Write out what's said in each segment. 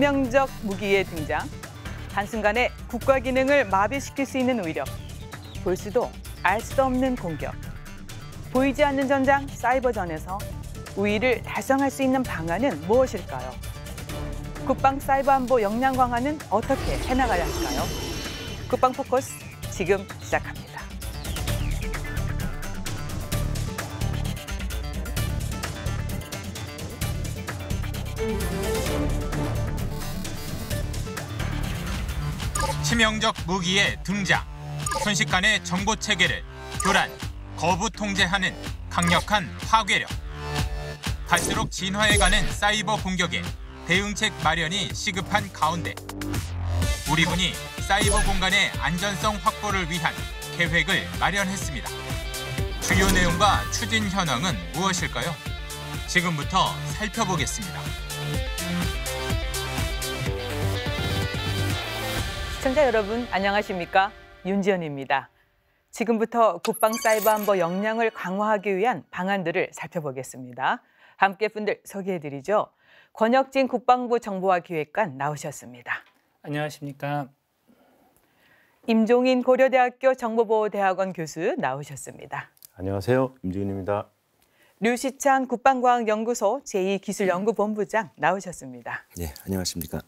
치명적 무기의 등장, 단순간에 국가 기능을 마비시킬 수 있는 위력볼 수도 알 수도 없는 공격, 보이지 않는 전장 사이버전에서 우위를 달성할 수 있는 방안은 무엇일까요? 국방 사이버 안보 역량 강화는 어떻게 해나가야 할까요? 국방 포커스 지금 시작합니다. 치명적 무기의 등장, 순식간에 정보 체계를 교란, 거부 통제하는 강력한 파괴력. 갈수록 진화해가는 사이버 공격에 대응책 마련이 시급한 가운데 우리 군이 사이버 공간의 안전성 확보를 위한 계획을 마련했습니다. 주요 내용과 추진 현황은 무엇일까요? 지금부터 살펴보겠습니다. 시청자 여러분 안녕하십니까? 윤지연입니다. 지금부터 국방 사이버안보 역량을 강화하기 위한 방안들을 살펴보겠습니다. 함께 분들 소개해드리죠. 권혁진 국방부 정보화 기획관 나오셨습니다. 안녕하십니까? 임종인 고려대학교 정보보호대학원 교수 나오셨습니다. 안녕하세요. 임지인입니다 류시창 국방과학연구소 제2기술연구본부장 나오셨습니다. 네, 안녕하십니까?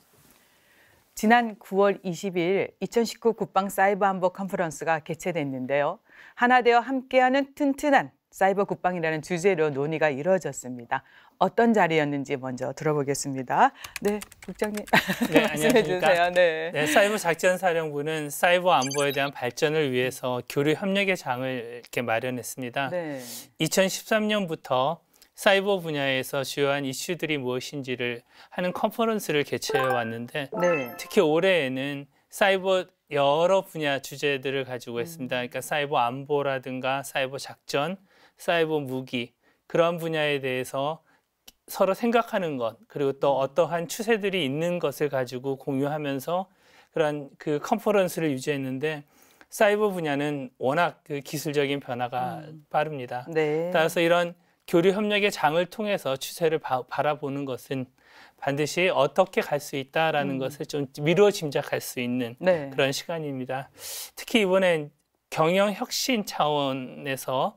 지난 9월 20일 2019 국방 사이버 안보 컨퍼런스가 개최됐는데요. 하나되어 함께하는 튼튼한 사이버 국방이라는 주제로 논의가 이루어졌습니다. 어떤 자리였는지 먼저 들어보겠습니다. 네, 국장님 네, 말씀해 주세요. 네. 네, 사이버 작전 사령부는 사이버 안보에 대한 발전을 위해서 교류 협력의 장을 이렇게 마련했습니다. 네. 2013년부터 사이버 분야에서 주요한 이슈들이 무엇인지를 하는 컨퍼런스를 개최해 왔는데 네. 특히 올해에는 사이버 여러 분야 주제들을 가지고 했습니다. 그러니까 사이버 안보라든가 사이버 작전, 사이버 무기 그런 분야에 대해서 서로 생각하는 것 그리고 또 어떠한 추세들이 있는 것을 가지고 공유하면서 그런 그 컨퍼런스를 유지했는데 사이버 분야는 워낙 그 기술적인 변화가 음. 빠릅니다. 네. 따라서 이런 교류 협력의 장을 통해서 추세를 바, 바라보는 것은 반드시 어떻게 갈 수 있다라는 음. 것을 좀 미루어 짐작할 수 있는 네. 그런 시간입니다. 특히 이번엔 경영 혁신 차원에서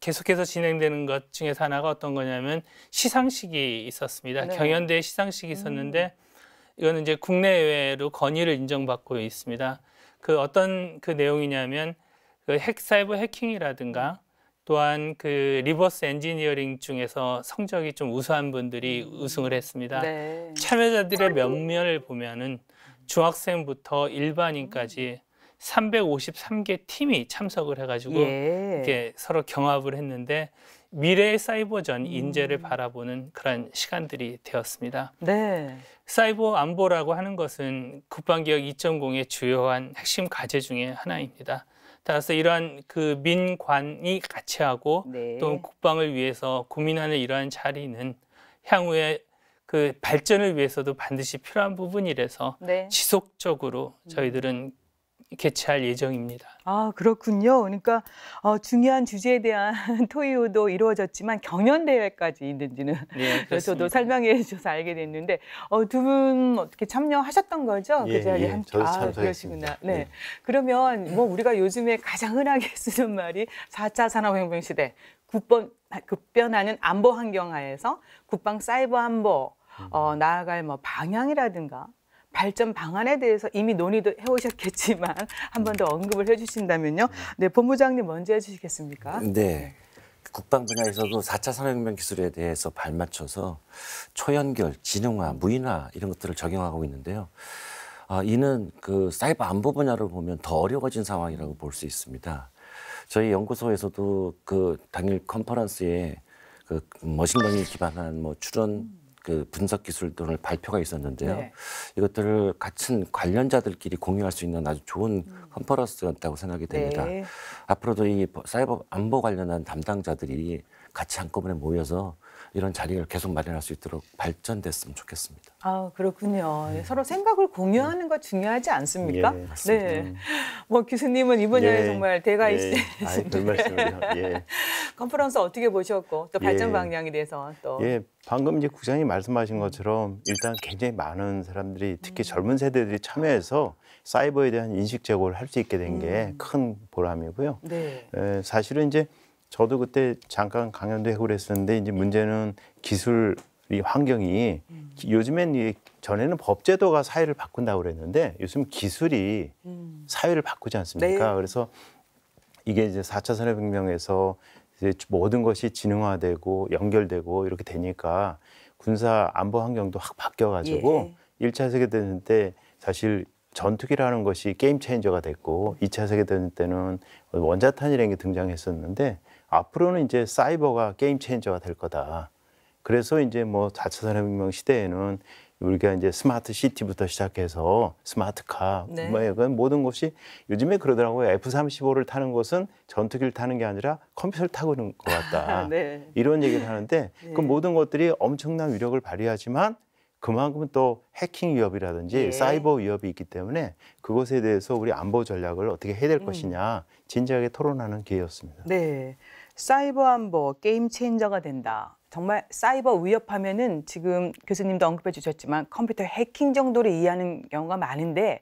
계속해서 진행되는 것 중에서 하나가 어떤 거냐면 시상식이 있었습니다. 네. 경연대 시상식이 있었는데 음. 이거는 이제 국내외로 건의를 인정받고 있습니다. 그 어떤 그 내용이냐면 그 핵사이버 해킹이라든가 또한 그 리버스 엔지니어링 중에서 성적이 좀 우수한 분들이 음. 우승을 했습니다. 네. 참여자들의 면면을 보면은 중학생부터 일반인까지 353개 팀이 참석을 해가지고 예. 이렇게 서로 경합을 했는데 미래의 사이버전 음. 인재를 음. 바라보는 그런 시간들이 되었습니다. 네. 사이버 안보라고 하는 것은 국방개혁 2.0의 주요한 핵심 과제 중의 하나입니다. 따라서 이러한 그 민관이 같이 하고 네. 또 국방을 위해서 고민하는 이러한 자리는 향후에 그 발전을 위해서도 반드시 필요한 부분이라서 네. 지속적으로 음. 저희들은 개최할 예정입니다. 아 그렇군요. 그러니까 어, 중요한 주제에 대한 토의도 이루어졌지만 경연 대회까지 있는지는 예, 저도 설명해 주셔서 알게 됐는데 어, 두 분 어떻게 참여하셨던 거죠? 그 예, 그 자리에 예, 함께. 아 그러시구나. 네. 네. 그러면 뭐 우리가 요즘에 가장 흔하게 쓰는 말이 4차 산업혁명 시대 국번, 아, 급변하는 안보 환경 하에서 국방 사이버 안보 음. 어, 나아갈 뭐 방향이라든가 발전 방안에 대해서 이미 논의도 해오셨겠지만 한 번 더 언급을 해주신다면요. 네, 본부장님 먼저 해주시겠습니까? 네. 국방 분야에서도 4차 산업혁명 기술에 대해서 발맞춰서 초연결, 지능화, 무인화 이런 것들을 적용하고 있는데요. 아, 이는 그 사이버 안보 분야를 보면 더 어려워진 상황이라고 볼 수 있습니다. 저희 연구소에서도 그 당일 컨퍼런스에 그 머신러닝 기반한 뭐 추론 그 분석 기술 등을 발표가 있었는데요. 네. 이것들을 같은 관련자들끼리 공유할 수 있는 아주 좋은 음. 컨퍼런스였다고 생각이 됩니다. 네. 앞으로도 이 사이버 안보 관련한 담당자들이 같이 한꺼번에 모여서 이런 자리를 계속 마련할 수 있도록 발전됐으면 좋겠습니다. 아 그렇군요. 네. 서로 생각을 공유하는 거 중요하지 않습니까? 예, 네. 뭐 교수님은 이번 여 예, 정말 대가이시 예. 예. 컨퍼런스 어떻게 보셨고 또 예. 발전 방향에 대해서 또. 예, 방금 이제 국장님 말씀하신 것처럼 일단 굉장히 많은 사람들이 특히 음. 젊은 세대들이 참여해서 사이버에 대한 인식 제고를 할 수 있게 된 게큰 음. 보람이고요. 네. 에, 예, 사실은 이제 저도 그때 잠깐 강연도 하고 그랬었는데 이제 문제는 기술 이 환경이 음. 요즘엔 이 전에는 법제도가 사회를 바꾼다고 그랬는데 요즘 기술이 음. 사회를 바꾸지 않습니까? 네. 그래서 이게 이제 4차 산업혁명에서 이제 모든 것이 진흥화되고 연결되고 이렇게 되니까 군사 안보 환경도 확 바뀌어가지고 예. 1차 예. 세계대전 때 사실 전투기라는 것이 게임 체인저가 됐고 2차 세계대전 때는 원자탄이라는 게 등장했었는데 앞으로는 이제 사이버가 게임 체인저가 될 거다. 그래서 이제 뭐자차 산업혁명 시대에는 우리가 이제 스마트 시티부터 시작해서 스마트카, 네. 뭐 모든 것이 요즘에 그러더라고요. F-35를 타는 것은 전투기를 타는 게 아니라 컴퓨터를 타고 있는 것 같다. 네. 이런 얘기를 하는데 네. 그 모든 것들이 엄청난 위력을 발휘하지만 그만큼 또 해킹 위협이라든지 네. 사이버 위협이 있기 때문에 그것에 대해서 우리 안보 전략을 어떻게 해야 될 음. 것이냐 진지하게 토론하는 기회였습니다. 네. 사이버 안보 게임 체인저가 된다. 정말 사이버 위협하면은 지금 교수님도 언급해 주셨지만 컴퓨터 해킹 정도로 이해하는 경우가 많은데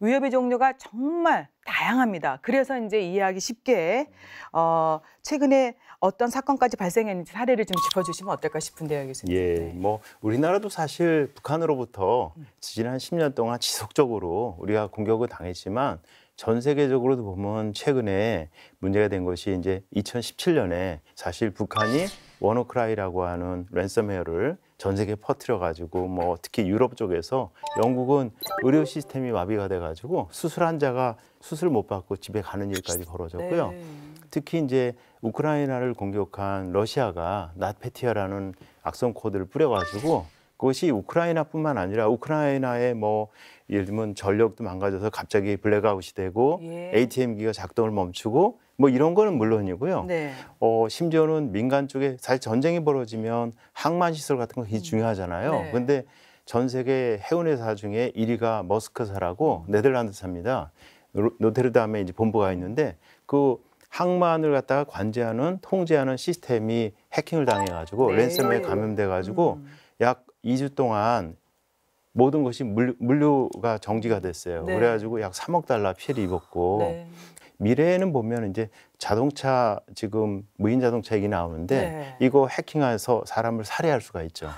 위협의 종류가 정말 다양합니다. 그래서 이제 이해하기 쉽게 어 최근에 어떤 사건까지 발생했는지 사례를 좀 짚어주시면 어떨까 싶은데요, 교수님. 예, 네. 뭐 우리나라도 사실 북한으로부터 지난 10년 동안 지속적으로 우리가 공격을 당했지만 전 세계적으로도 보면 최근에 문제가 된 것이 이제 2017년에 사실 북한이 워너크라이라고 하는 랜섬웨어를 전 세계에 퍼뜨려 가지고 뭐 특히 유럽 쪽에서 영국은 의료 시스템이 마비가 돼 가지고 수술 환자가 수술 못 받고 집에 가는 일까지 벌어졌고요. 네. 특히 이제 우크라이나를 공격한 러시아가 나페티아라는 악성 코드를 뿌려 가지고 그것이 우크라이나뿐만 아니라 우크라이나의 뭐 예를 들면 전력도 망가져서 갑자기 블랙아웃이 되고 예. ATM기가 작동을 멈추고 뭐 이런 거는 물론이고요. 네. 어, 심지어는 민간 쪽에 사실 전쟁이 벌어지면 항만 시설 같은 굉장히 음. 중요하잖아요. 네. 근데 전 세계 해운회사 중에 1위가 머스크사라고 음. 네덜란드사입니다. 노테르담에 이제 본부가 있는데 그 항만을 갖다가 관제하는 통제하는 시스템이 해킹을 당해가지고 네. 랜섬에 감염돼가지고 음. 약 2주 동안 모든 것이 물, 류가 정지가 됐어요. 네. 그래가지고 약 3억 달러 피해를 입었고 네. 미래에는 보면 이제 자동차 지금 무인 자동차 얘기 나오는데 네. 이거 해킹해서 사람을 살해할 수가 있죠.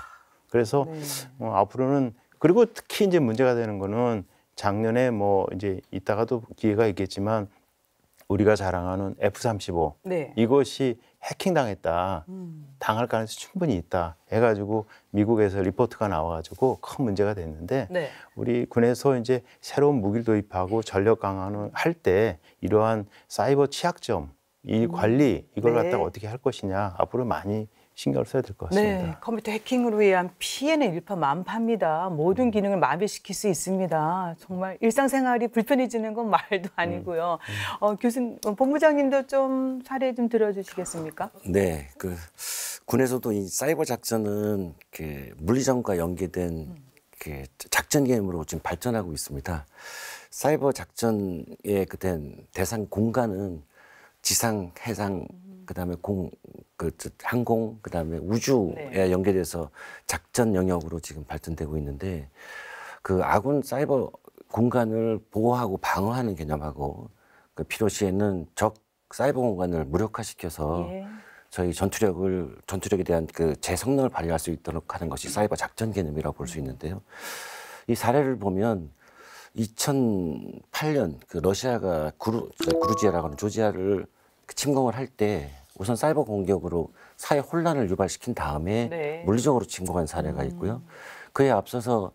그래서 네. 어, 앞으로는 그리고 특히 이제 문제가 되는 거는 작년에 뭐 이제 이따가도 기회가 있겠지만 우리가 자랑하는 F-35 네. 이것이 해킹당했다. 음. 당할 가능성이 충분히 있다. 해가지고 미국에서 리포트가 나와가지고 큰 문제가 됐는데 네. 우리 군에서 이제 새로운 무기를 도입하고 전력 강화를할때 이러한 사이버 취약점 이 음. 관리 이걸 네. 갖다가 어떻게 할 것이냐 앞으로 많이 신경을 써야 될 것 같습니다. 네, 컴퓨터 해킹으로 인한 피해는 일파만파입니다. 모든 음. 기능을 마비시킬 수 있습니다. 정말 일상생활이 불편해지는 건 말도 음, 아니고요. 음. 어, 교수님, 어, 본부장님도 좀 사례 좀 들어주시겠습니까? 네, 그 군에서도 이 사이버 작전은 그 물리전과 연계된 그 작전 게임으로 지금 발전하고 있습니다. 사이버 작전의 그된 대상 공간은 지상, 해상, 그다음에 공, 그 항공, 그다음에 우주에 네. 연계돼서 작전 영역으로 지금 발전되고 있는데 그 아군 사이버 공간을 보호하고 방어하는 개념하고 그 필요시에는 적 사이버 공간을 무력화시켜서 예. 저희 전투력을 전투력에 대한 그 재성능을 발휘할 수 있도록 하는 것이 사이버 작전 개념이라고 볼수 음. 있는데요. 이 사례를 보면 2008년 그 러시아가 그루그러니지아라고 하는 조지아를 그 침공을 할때 우선 사이버 공격으로 사회 혼란을 유발시킨 다음에 네. 물리적으로 진공한 사례가 음. 있고요. 그에 앞서서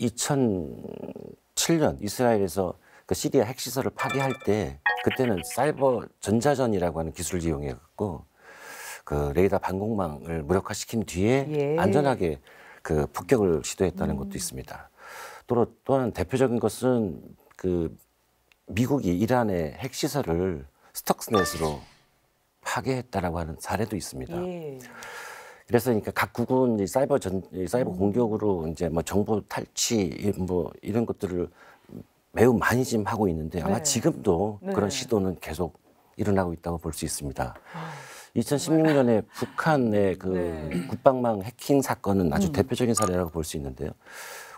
2007년 이스라엘에서 그 시리아 핵시설을 파괴할 때 그때는 사이버 전자전이라고 하는 기술을 이용해 고그 레이더 방공망을 무력화시킨 뒤에 예. 안전하게 그 폭격을 시도했다는 음. 것도 있습니다. 또 또한 대표적인 것은 그 미국이 이란의 핵시설을 스톡스넷으로 파괴했다라고 하는 사례도 있습니다. 예. 그래서 그러니까 각 국은 사이버 전 사이버 음. 공격으로 이제 뭐 정보 탈취 뭐 이런 것들을 매우 많이 지금 하고 있는데 아마 네. 지금도 네. 그런 시도는 계속 일어나고 있다고 볼 수 있습니다. 아, 2016년에 북한의 그 네. 국방망 해킹 사건은 아주 음. 대표적인 사례라고 볼 수 있는데요.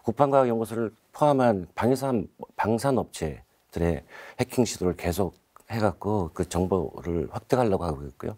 국방과학연구소를 포함한 방산 방산업체들의 해킹 시도를 계속 해갖고 그 정보를 확대하려고 하고 있고요.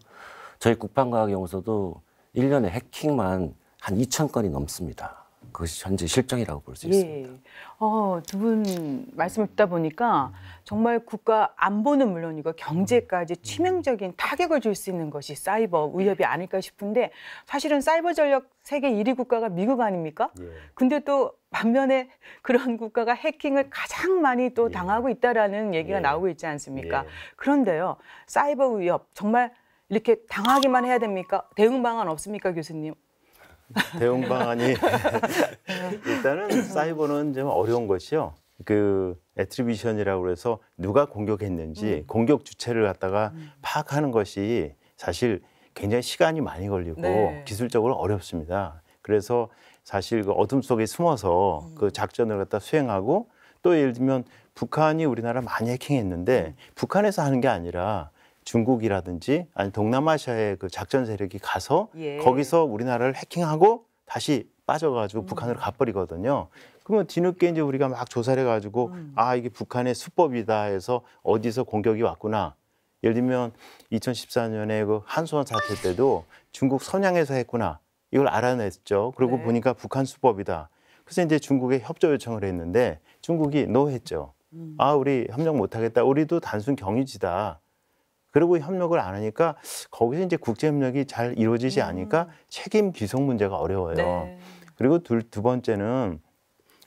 저희 국방과학연구소도 1년에 해킹만 한 2천 건이 넘습니다. 그것이 현재 실정이라고 볼수 예. 있습니다. 예. 어, 두 분 말씀을 듣다 보니까 정말 국가 안보는 물론이고 경제까지 치명적인 타격을 줄 수 있는 것이 사이버 위협이 아닐까 싶은데 사실은 사이버 전력 세계 1위 국가가 미국 아닙니까? 예. 근데 또 반면에 그런 국가가 해킹을 가장 많이 또 예. 당하고 있다라는 얘기가 예. 나오고 있지 않습니까? 예. 그런데요. 사이버 위협 정말 이렇게 당하기만 해야 됩니까? 대응 방안 없습니까, 교수님? 대응 방안이 일단은 사이버는 좀 어려운 것이요. 그 애트리뷰션이라고 그래서 누가 공격했는지 음. 공격 주체를 갖다가 음. 파악하는 것이 사실 굉장히 시간이 많이 걸리고 네. 기술적으로 어렵습니다. 그래서 사실 그 어둠 속에 숨어서 음. 그 작전을 갖다 수행하고 또 예를 들면 북한이 우리나라 많이 해킹했는데 음. 북한에서 하는 게 아니라 중국이라든지 아니 동남아시아의 그 작전 세력이 가서 예. 거기서 우리나라를 해킹하고 다시 빠져가지고 음. 북한으로 가버리거든요. 그러면 뒤늦게 이제 우리가 막 조사를 해가지고 음. 아 이게 북한의 수법이다 해서 어디서 공격이 왔구나. 예를 들면 2014년에 그한수원 사태 때도 중국 선양에서 했구나. 이걸 알아냈죠. 그리고 네. 보니까 북한 수법이다. 그래서 이제 중국에 협조 요청을 했는데 중국이 노 했죠. 음. 아 우리 협력 못하겠다. 우리도 단순 경유지다. 그리고 협력을 안 하니까 거기서 이제 국제 협력이 잘 이루어지지 음. 않으니까 책임 귀속 문제가 어려워요. 네. 그리고 둘, 두 번째는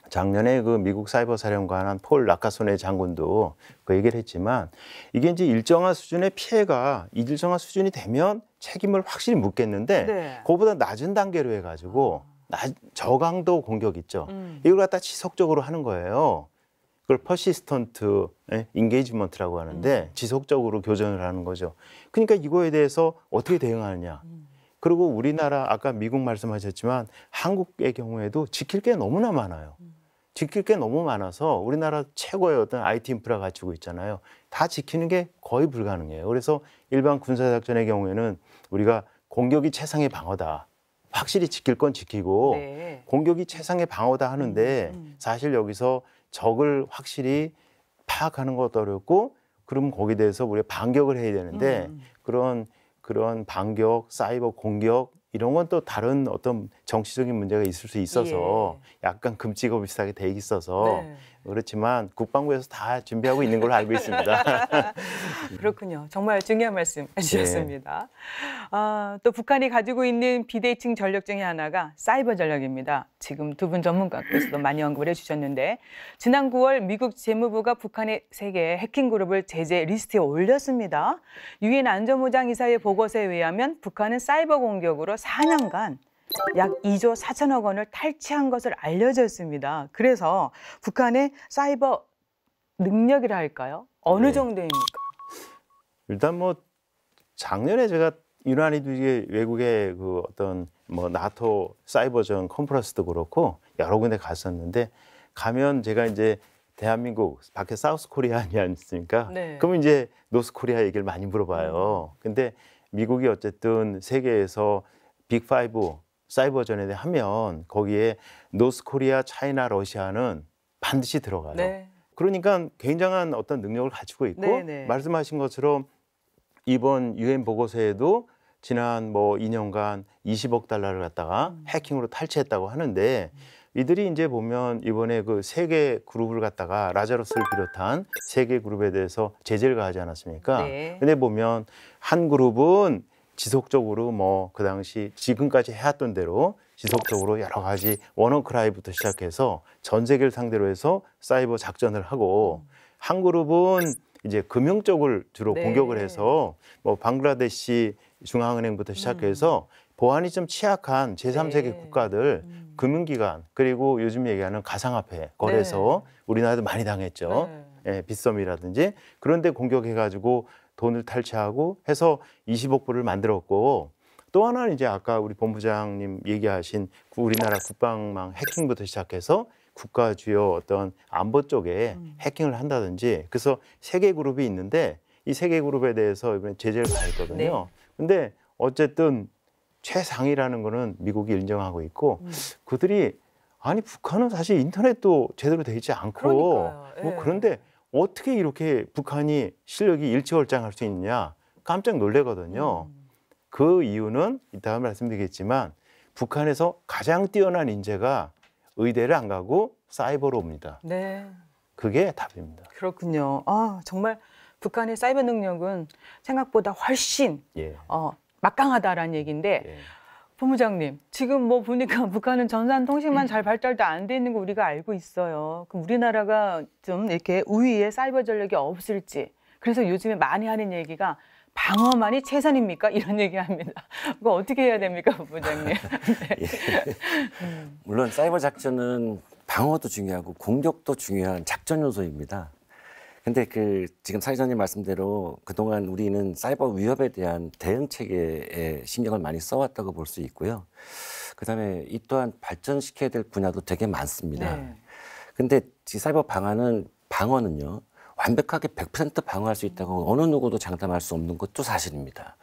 작년에 그 미국 사이버 사령관 폴 라카소네 장군도 그 얘기를 했지만 이게 이제 일정한 수준의 피해가 이 일정한 수준이 되면 책임을 확실히 묻겠는데 네. 그보다 낮은 단계로 해가지고 나, 아. 저강도 공격 있죠. 음. 이걸 갖다 지속적으로 하는 거예요. 그걸 퍼시스턴트 인게이지먼트라고 하는데 음. 지속적으로 교정을 하는 거죠. 그러니까 이거에 대해서 어떻게 대응하느냐. 음. 그리고 우리나라 아까 미국 말씀하셨지만 한국의 경우에도 지킬 게 너무나 많아요. 음. 지킬 게 너무 많아서 우리나라 최고의 어떤 IT 인프라 갖추고 있잖아요. 다 지키는 게 거의 불가능해요. 그래서 일반 군사작전의 경우에는 우리가 공격이 최상의 방어다. 확실히 지킬 건 지키고 네. 공격이 최상의 방어다 하는데 음, 음, 음. 사실 여기서 적을 확실히 파악하는 것도 어렵고 그럼 거기에 대해서 우리가 반격을 해야 되는데 음. 음. 그런 그런 반격, 사이버 공격 이런 건 또 다른 어떤 정치적인 문제가 있을 수 있어서 예. 약간 금지고 비슷하게 돼 있어서 네. 그렇지만 국방부에서 다 준비하고 있는 걸로 알고 있습니다. 그렇군요. 정말 중요한 말씀 해주셨습니다. 네. 예. 아, 또 북한이 가지고 있는 비대칭 전력 중의 하나가 사이버 전력입니다. 지금 두 분 전문가께서도 많이 언급을 해주셨는데 지난 9월 미국 재무부가 북한의 세계 해킹 그룹을 제재 리스트에 올렸습니다. 유엔 안전보장 이사회 보고서에 의하면 북한은 사이버 공격으로 4년간 약 2조 4천억 원을 탈취한 것을 알려졌습니다 그래서 북한의 사이버 능력이라 할까요? 어느 네. 정도입니까? 일단 뭐 작년에 제가 유난히도 이게 외국의 그 어떤 뭐 나토 사이버전 컨퍼런스도 그렇고 여러 군데 갔었는데 가면 제가 이제 대한민국 밖에 사우스 코리아니 않습니까? 네. 그러면 이제 노스 코리아 얘기를 많이 물어봐요. 음. 근데 미국이 어쨌든 세계에서 빅 파이브 사이버전에 하면 거기에 노스코리아, 차이나, 러시아는 반드시 들어가요. 네. 그러니까 굉장한 어떤 능력을 가지고 있고 네네. 네. 말씀하신 것처럼 이번 유엔 보고서에도 지난 뭐 2년간 20억 달러를 갖다가 음. 해킹으로 탈취했다고 하는데 이들이 이제 보면 이번에 그 세 개 그룹을 갖다가 라자로스를 비롯한 세 개 그룹에 대해서 제재를 가하지 않았습니까? 네. 근데 보면 한 그룹은 지속적으로 뭐 그 당시 지금까지 해왔던 대로 지속적으로 여러 가지 워너크라이부터 시작해서 전 세계를 상대로 해서 사이버 작전을 하고 한 그룹은 이제 금융 쪽을 주로 네. 공격을 해서 뭐 방글라데시 중앙은행부터 음. 시작해서 음. 보안이 좀 취약한 제3세계 네. 국가들 음. 금융기관 그리고 요즘 얘기하는 가상화폐 거래소 네. 우리나라도 많이 당했죠. 네. 예, 빗썸이라든지 그런데 공격해가지고 돈을 탈취하고 해서 20억 불을 만들었고 또 하나는 이제 아까 우리 본부장님 얘기하신 우리나라 국방망 해킹부터 시작해서 국가 주요 어떤 안보 쪽에 음. 해킹을 한다든지 그래서 세개 그룹이 있는데 이세개 그룹에 대해서 이번에 제재를 가했거든요. 네. 근데 어쨌든 최상위라는 거는 미국이 인정하고 있고 음. 그들이 아니 북한은 사실 인터넷도 제대로 돼 있지 않고 그뭐 예. 그런데 어떻게 이렇게 북한이 실력이 일치월장할 수 있냐 느 깜짝 놀래거든요. 음. 그 이유는 이따가 말씀드리겠지만 북한에서 가장 뛰어난 인재가 의대를 안 가고 사이버로 옵니다. 네. 그게 답입니다. 그렇군요. 아 정말 북한의 사이버 능력은 생각보다 훨씬 예. 어, 막강하다라는 얘기인데 예. 본부장님, 지금 뭐 보니까 북한은 전산 통신만 음. 잘 발달도 안 돼 있는 거 우리가 알고 있어요. 그럼 우리나라가 좀 이렇게 우위에 사이버 전력이 없을지. 그래서 요즘에 많이 하는 얘기가 방어만이 최선입니까? 이런 얘기합니다. 그거 어떻게 해야 됩니까, 본부장님? 네. 예. 음. 물론 사이버 작전은 방어도 중요하고 공격도 중요한 작전 요소입니다. 근데 그 지금 사회자님 말씀대로 그동안 우리는 사이버 위협에 대한 대응 체계에 신경을 많이 써왔다고 볼 수 있고요. 그다음에 이 또한 발전시켜야 될 분야도 되게 많습니다. 네. 근데 지 사이버 방안은 방어는요. 완벽하게 100% 방어할 수 있다고 어느 누구도 장담할 수 없는 것도 사실입니다.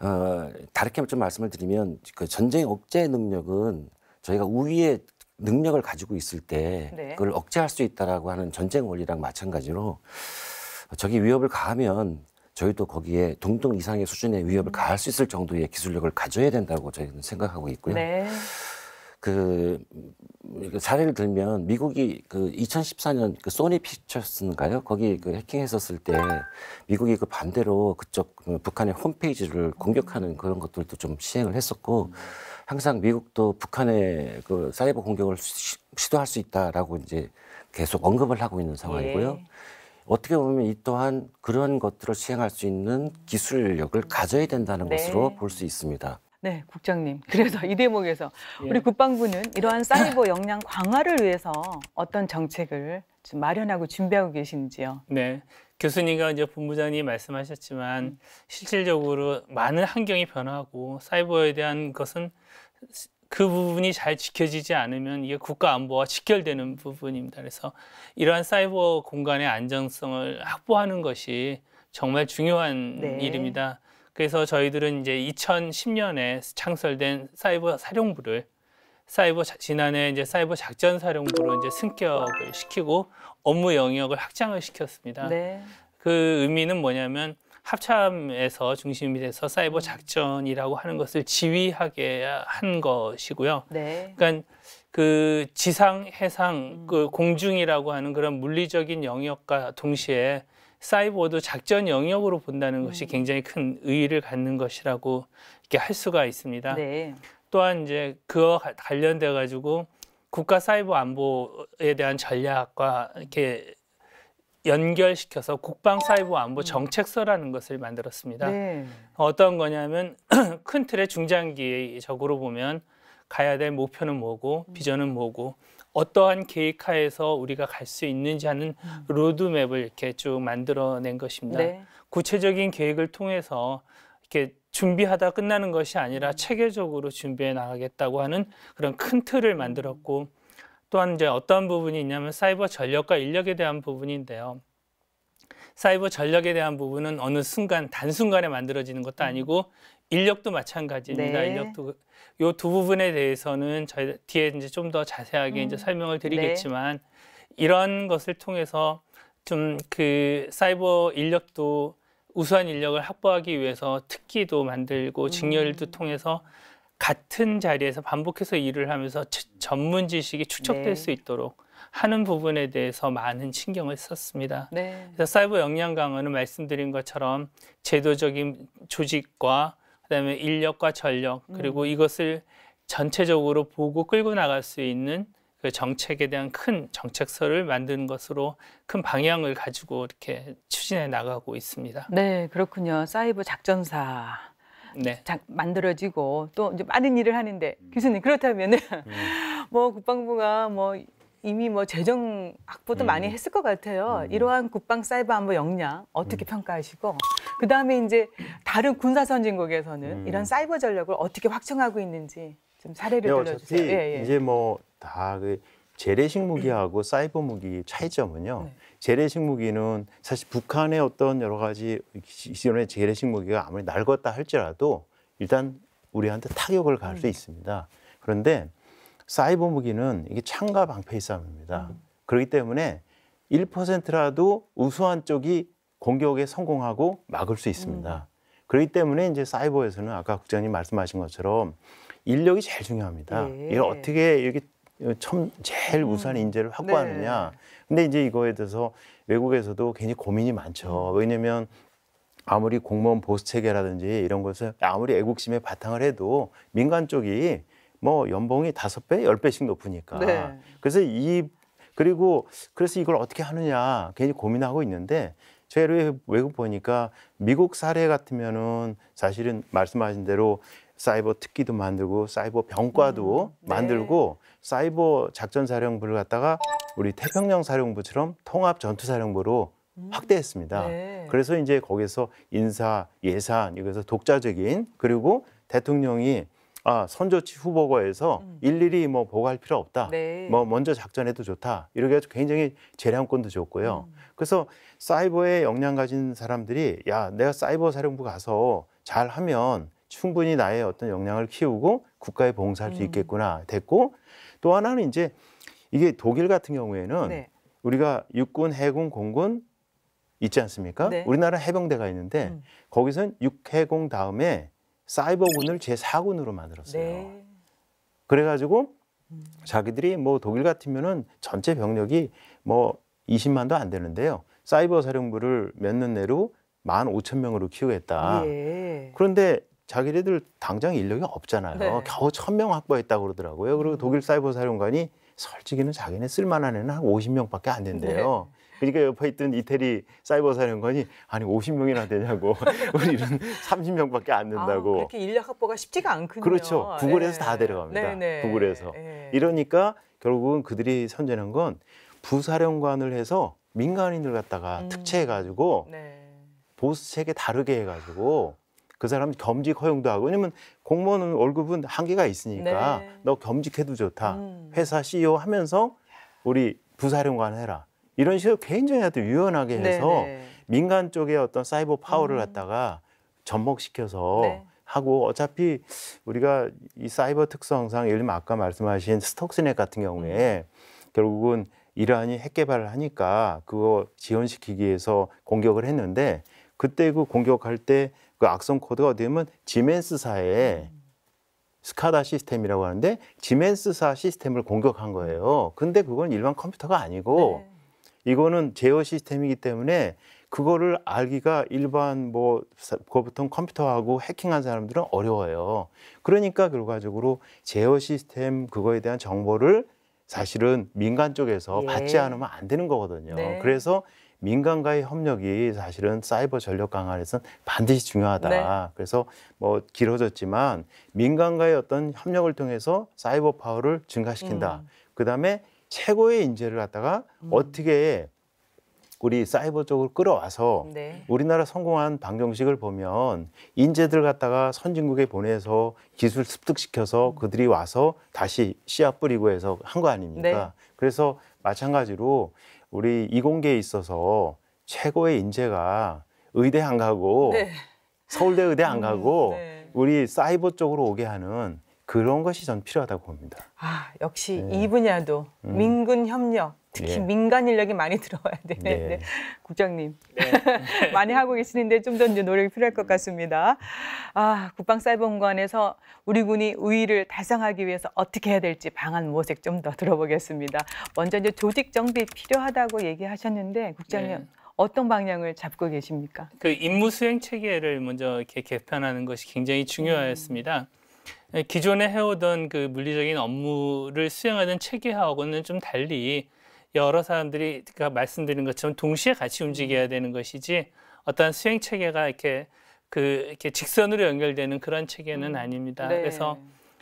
어, 다르게 좀 말씀을 드리면 그 전쟁 억제 능력은 저희가 우위에 능력을 가지고 있을 때 네. 그걸 억제할 수 있다라고 하는 전쟁 원리랑 마찬가지로 저기 위협을 가하면 저희도 거기에 동등 이상의 수준의 위협을 음. 가할 수 있을 정도의 기술력을 가져야 된다고 저희는 생각하고 있고요. 네. 그, 그 사례를 들면 미국이 그 2014년 그 소니 피처스인가요? 거기 그 해킹했었을 때 미국이 그 반대로 그쪽 북한의 홈페이지를 공격하는 음. 그런 것들도 좀 시행을 했었고 음. 항상 미국도 북한의 그 사이버 공격을 시, 도할수 있다라고 이제 계속 언급을 하고 있는 상황이고요. 네. 어떻게 보면 이 또한 그런 것들을 시행할 수 있는 기술력을 가져야 된다는 네. 것으로 볼 수 있습니다. 네, 국장님. 그래서 이 대목에서 예. 우리 국방부는 이러한 사이버 역량 강화를 위해서 어떤 정책을 좀 마련하고 준비하고 계신지요? 네. 교수님과 이제 본부장님 말씀하셨지만 실질적으로 많은 환경이 변화하고 사이버에 대한 것은 그 부분이 잘 지켜지지 않으면 이게 국가 안보와 직결되는 부분입니다. 그래서 이러한 사이버 공간의 안정성을 확보하는 것이 정말 중요한 네. 일입니다. 그래서 저희들은 이제 2010년에 창설된 사이버 사령부를 사이버 지난해 이제 사이버 작전 사령부로 이제 승격을 시키고 업무 영역을 확장을 시켰습니다. 네. 그 의미는 뭐냐면 합참에서 중심이 돼서 사이버 음. 작전이라고 하는 것을 지휘하게 한 것이고요. 네. 그러니까 그 지상, 해상, 음. 그 공중이라고 하는 그런 물리적인 영역과 동시에 사이버도 작전 영역으로 본다는 것이 음. 굉장히 큰 의의를 갖는 것이라고 이렇게 할 수가 있습니다. 네. 또한 이제 그와 관련돼 가지고 국가 사이버 안보에 대한 전략과 이렇게 연결시켜서 국방사이버안보 음. 정책서라는 것을 만들었습니다. 네. 어떤 거냐면 큰 틀의 중장기적으로 보면 가야 될 목표는 뭐고 음. 비전은 뭐고 어떠한 계획하에서 우리가 갈 수 있는지 하는 음. 로드맵을 이렇게 쭉 만들어낸 것입니다. 네. 구체적인 계획을 통해서 이렇게 준비하다 끝나는 것이 아니라 체계적으로 준비해 나가겠다고 하는 그런 큰 틀을 만들었고 또한 이제 어떤 부분이 있냐면 사이버 전력과 인력에 대한 부분인데요. 사이버 전력에 대한 부분은 어느 순간 단순간에 만들어지는 것도 음. 아니고 인력도 마찬가지입니다. 네. 인력도 그, 요두 부분에 대해서는 저희 뒤에 이제 좀 더 자세하게 음. 이제 설명을 네. 드리겠지만 네. 이런 것을 통해서 좀 그 사이버 인력도 우수한 인력을 확보하기 위해서 특기도 만들고 직렬도 음. 통해서 같은 자리에서 반복해서 일을 하면서 음. 전문 지식이 축적될 네. 수 있도록 하는 부분에 대해서 많은 신경을 썼습니다. 네. 그래서 사이버 역량 강화는 말씀드린 것처럼 제도적인 조직과 그다음에 인력과 전력 그리고 음. 이것을 전체적으로 보고 끌고 나갈 수 있는 그 정책에 대한 큰 정책서를 만드는 것으로 큰 방향을 가지고 이렇게 추진해 나가고 있습니다. 네, 그렇군요. 사이버 작전사 네. 자, 만들어지고 또 이제 많은 일을 하는데 음. 교수님 그렇다면 은뭐 음. 국방부가 뭐 이미 뭐 재정 확보도 음. 많이 했을 것 같아요. 음. 이러한 국방 사이버 안보 역량 어떻게 음. 평가하시고 그 다음에 이제 다른 군사 선진국에서는 음. 이런 사이버 전략을 어떻게 확충하고 있는지 좀 사례를 네, 들어주세요 예, 예. 이제 뭐 다 그 재래식 무기하고 사이버 무기 차이점은요. 네. 재래식무기는 사실 북한의 어떤 여러 가지 이전의 재래식무기가 아무리 낡았다 할지라도 일단 우리한테 타격을 가할 수 음. 있습니다. 그런데 사이버 무기는 이게 창과 방패의 싸움입니다. 음. 그렇기 때문에 1%라도 우수한 쪽이 공격에 성공하고 막을 수 있습니다. 음. 그렇기 때문에 이제 사이버에서는 아까 국장님 말씀하신 것처럼 인력이 제일 중요합니다. 네. 이걸 어떻게 이렇게 처음 제일 우수한 음. 인재를 네. 확보하느냐. 네. 근데 이제 이거에 대해서 외국에서도 굉장히 고민이 많죠. 왜냐면 아무리 공무원 보수 체계라든지 이런 것을 아무리 애국심에 바탕을 해도 민간 쪽이 뭐 연봉이 다섯 배, 열 배씩 높으니까. 네. 그래서 이 그리고 그래서 이걸 어떻게 하느냐 괜히 고민하고 있는데 제외 외국 보니까 미국 사례 같으면은 사실은 말씀하신 대로 사이버 특기도 만들고 사이버 병과도 음, 네. 만들고 사이버 작전사령부를 갖다가 우리 태평양 사령부처럼 통합 전투사령부로 음, 확대했습니다. 네. 그래서 이제 거기서 인사, 예산, 이것서 독자적인 그리고 대통령이 아, 선조치 후보거에서 음. 일일이 뭐 보고할 필요 없다. 네. 뭐 먼저 작전해도 좋다. 이렇게 해서 굉장히 재량권도 좋고요 음. 그래서 사이버에 역량 가진 사람들이 야, 내가 사이버 사령부 가서 잘 하면 충분히 나의 어떤 역량을 키우고 국가에 봉사할 수 음. 있겠구나 됐고 또 하나는 이제 이게 독일 같은 경우에는 네. 우리가 육군, 해군, 공군 있지 않습니까? 네. 우리나라 해병대가 있는데 음. 거기서는 육해공 다음에 사이버군을 네. 제사군으로 만들었어요. 네. 그래가지고 음. 자기들이 뭐 독일 같으면은 전체 병력이 뭐 20만도 안 되는데요. 사이버 사령부를 몇 년 내로 만 오천 명으로 키우겠다. 예. 그런데 자기네들 당장 인력이 없잖아요. 네. 겨우 천명 확보했다고 그러더라고요. 그리고 음. 독일 사이버 사령관이 솔직히는 자기네 쓸만한 애는 한 50명밖에 안 된대요. 네. 그러니까 옆에 있던 이태리 사이버 사령관이 아니 50명이나 되냐고 우리는 30명밖에 안 된다고. 아, 그렇게 인력 확보가 쉽지가 않군요. 그렇죠. 구글에서 네. 다 예. 데려갑니다. 네, 네. 구글에서. 예. 이러니까 결국은 그들이 선전한 건 부사령관을 해서 민간인을 갖다가 음. 특채해가지고 네. 보스 체계 다르게 해가지고 그 사람 겸직 허용도 하고 왜냐면 공무원 은 월급은 한계가 있으니까 네. 너 겸직해도 좋다. 음. 회사 CEO 하면서 우리 부사령관 해라. 이런 식으로 굉장히 아주 유연하게 네, 해서 네네. 민간 쪽에 어떤 사이버 파워를 음. 갖다가 접목시켜서 네. 하고 어차피 우리가 이 사이버 특성상 예를 들면 아까 말씀하신 스톡스넷 같은 경우에 음. 결국은 이란이 핵 개발을 하니까 그거 지원시키기 위해서 공격을 했는데 그때 그 공격할 때그 악성 코드가 되면 지멘스사의 스카다 시스템이라고 하는데 지멘스사 시스템을 공격한 거예요. 근데 그건 일반 컴퓨터가 아니고 네. 이거는 제어 시스템이기 때문에 그거를 알기가 일반 뭐 보통 컴퓨터하고 해킹한 사람들은 어려워요. 그러니까 결과적으로 제어 시스템 그거에 대한 정보를 사실은 민간 쪽에서 예. 받지 않으면 안 되는 거거든요. 네. 그래서 민간과의 협력이 사실은 사이버 전력 강화에선 반드시 중요하다. 네. 그래서 뭐 길어졌지만 민간과의 어떤 협력을 통해서 사이버 파워를 증가시킨다. 음. 그다음에 최고의 인재를 갖다가 음. 어떻게 우리 사이버 쪽으로 끌어와서 네. 우리나라 성공한 방정식을 보면 인재들 갖다가 선진국에 보내서 기술 습득시켜서 음. 그들이 와서 다시 씨앗 뿌리고 해서 한 거 아닙니까? 네. 그래서 마찬가지로 우리 이공계에 있어서 최고의 인재가 의대 안 가고 네. 서울대 의대 안 음, 가고 네. 우리 사이버 쪽으로 오게 하는 그런 것이 전 필요하다고 봅니다. 아, 역시 네. 이 분야도 음. 민군 협력, 특히 예. 민간 인력이 많이 들어와야 되는데 예. 네. 네. 국장님 네. 많이 하고 계시는데 좀 더 노력이 필요할 것 같습니다. 아 국방사이버공관에서 우리 군이 우위를 달성하기 위해서 어떻게 해야 될지 방안 모색 좀 더 들어보겠습니다. 먼저 이제 조직 정비 필요하다고 얘기하셨는데 국장님 네. 어떤 방향을 잡고 계십니까? 그 임무 수행 체계를 먼저 이렇게 개편하는 것이 굉장히 중요하였습니다. 음. 기존에 해오던 그 물리적인 업무를 수행하는 체계하고는 좀 달리 여러 사람들이 그 말씀드린 것처럼 동시에 같이 움직여야 음. 되는 것이지 어떠한 수행 체계가 이렇게 그 이렇게 직선으로 연결되는 그런 체계는 음. 아닙니다. 네. 그래서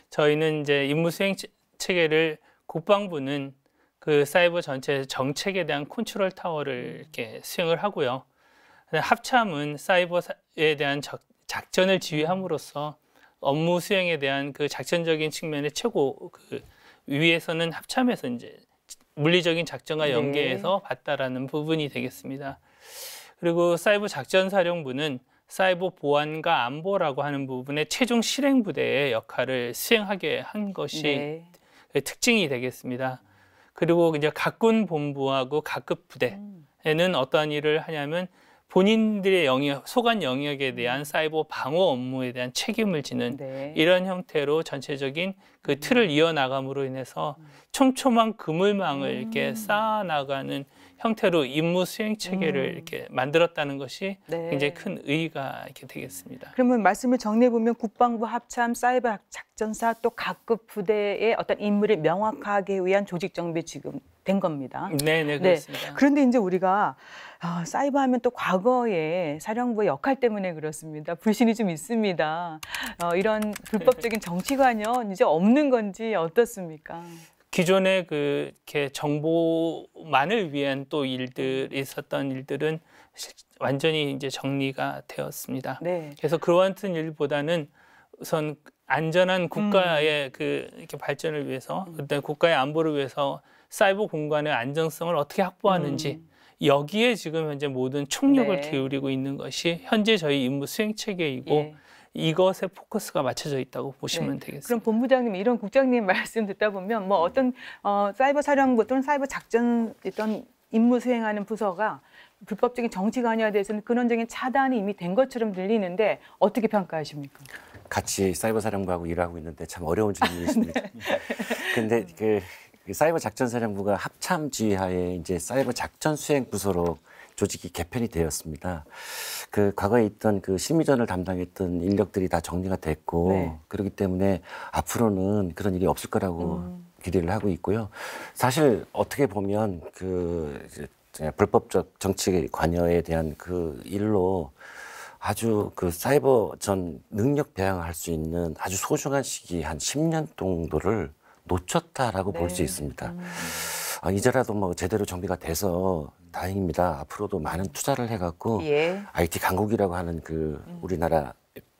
저희는 이제 임무 수행 체계를 국방부는 그 사이버 전체 정책에 대한 컨트롤 타워를 음. 이렇게 수행을 하고요. 합참은 사이버에 대한 작전을 지휘함으로써 업무 수행에 대한 그 작전적인 측면의 최고 그 위에서는 합참에서 이제 물리적인 작전과 네. 연계해서 네. 봤다라는 부분이 되겠습니다. 그리고 사이버 작전 사령부는 사이버 보안과 안보라고 하는 부분의 최종 실행 부대의 역할을 수행하게 한 것이 네. 특징이 되겠습니다. 그리고 이제 각군 본부하고 각급 부대에는 어떠한 일을 하냐면 본인들의 영역, 소관 영역에 대한 사이버 방어 업무에 대한 책임을 지는 네. 이런 형태로 전체적인 그 음. 틀을 이어나감으로 인해서 음. 촘촘한 그물망을 음. 이렇게 쌓아나가는 형태로 임무 수행 체계를 음. 이렇게 만들었다는 것이 네. 굉장히 큰 의의가 이렇게 되겠습니다. 그러면 말씀을 정리해 보면 국방부 합참 사이버 작전사 또 각급 부대의 어떤 임무를 명확하게 위한 조직 정비 지금 된 겁니다. 네네, 네. 그렇습니다. 네. 그런데 이제 우리가 아, 사이버 하면 또 과거에 사령부의 역할 때문에 그렇습니다. 불신이 좀 있습니다. 어, 이런 불법적인 정치관여 이제 없는 건지 어떻습니까? 기존에 그 이렇게 정보만을 위한 또 일들 있었던 일들은 완전히 이제 정리가 되었습니다. 네. 그래서 그와 같은 일보다는 우선 안전한 국가의 음. 그 이렇게 발전을 위해서 그때 국가의 안보를 위해서 사이버 공간의 안정성을 어떻게 확보하는지 음. 여기에 지금 현재 모든 총력을 네. 기울이고 있는 것이 현재 저희 임무 수행 체계이고 예. 이것에 포커스가 맞춰져 있다고 보시면 네. 되겠습니다. 그럼 본부장님 이런 국장님 말씀 듣다 보면 뭐 음. 어떤 어, 사이버 사령부 또는 사이버 작전 어떤 임무 수행하는 부서가 불법적인 정치 관여에 대해서는 근원적인 차단이 이미 된 것처럼 들리는데 어떻게 평가하십니까? 같이 사이버 사령부하고 일하고 있는데 참 어려운 질문이십니다. 아, 네. 근데 그 사이버 작전사령부가 합참 지휘하에 이제 사이버 작전 수행 부서로 조직이 개편이 되었습니다. 그 과거에 있던 그 심의전을 담당했던 인력들이 다 정리가 됐고 네. 그렇기 때문에 앞으로는 그런 일이 없을 거라고 음. 기대를 하고 있고요. 사실 어떻게 보면 그 불법적 정치 관여에 대한 그 일로 아주 그 사이버 전 능력 배양할 수 있는 아주 소중한 시기 한 10년 정도를 놓쳤다라고 네. 볼수 있습니다. 음. 아, 이제라도 뭐 제대로 정비가 돼서 다행입니다. 앞으로도 많은 투자를 해갖고 예. IT 강국이라고 하는 그 음. 우리나라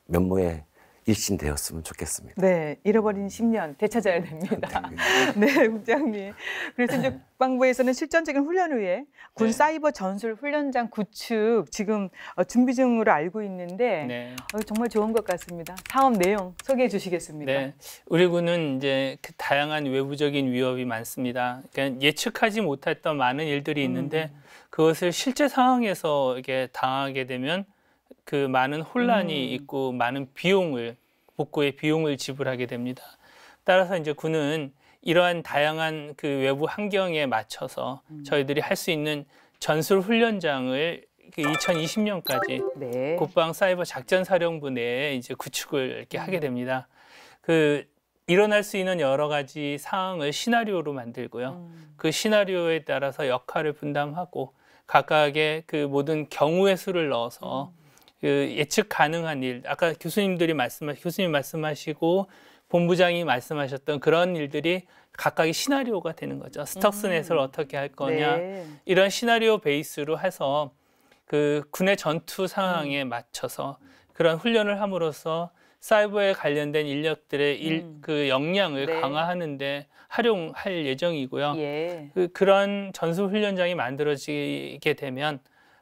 면모에 일신되었으면 좋겠습니다. 네, 잃어버린 10년 음. 되찾아야 됩니다. 아, 네, 네. 네, 국장님. 그래서 이제 국방부에서는 실전적인 훈련 후에 군 네. 사이버 전술 훈련장 구축 지금 어, 준비 중으로 알고 있는데 네. 어, 정말 좋은 것 같습니다. 사업 내용 소개해 네. 주시겠습니까? 네, 우리 군은 이제 그 다양한 외부적인 위협이 많습니다. 그러니까 예측하지 못했던 많은 일들이 있는데 음. 그것을 실제 상황에서 이게 당하게 되면 그 많은 혼란이 음. 있고 많은 비용을 복구의 비용을 지불하게 됩니다. 따라서 이제 군은 이러한 다양한 그 외부 환경에 맞춰서 음. 저희들이 할 수 있는 전술 훈련장을 그 2020년까지 네. 국방 사이버 작전 사령부 내에 이제 구축을 이렇게 음. 하게 됩니다. 그 일어날 수 있는 여러 가지 상황을 시나리오로 만들고요. 음. 그 시나리오에 따라서 역할을 분담하고 각각의 그 모든 경우의 수를 넣어서 음. 그 예측 가능한 일, 아까 교수님들이 말씀 교수님 말씀하시고 본부장이 말씀하셨던 그런 일들이 각각의 시나리오가 되는 거죠. 스톡스넷을 음. 어떻게 할 거냐 네. 이런 시나리오 베이스로 해서 그 군의 전투 상황에 음. 맞춰서 그런 훈련을 함으로써 사이버에 관련된 인력들의 일, 음. 그 역량을 네. 강화하는데 활용할 예정이고요. 예. 그, 그런 전수 훈련장이 만들어지게 되면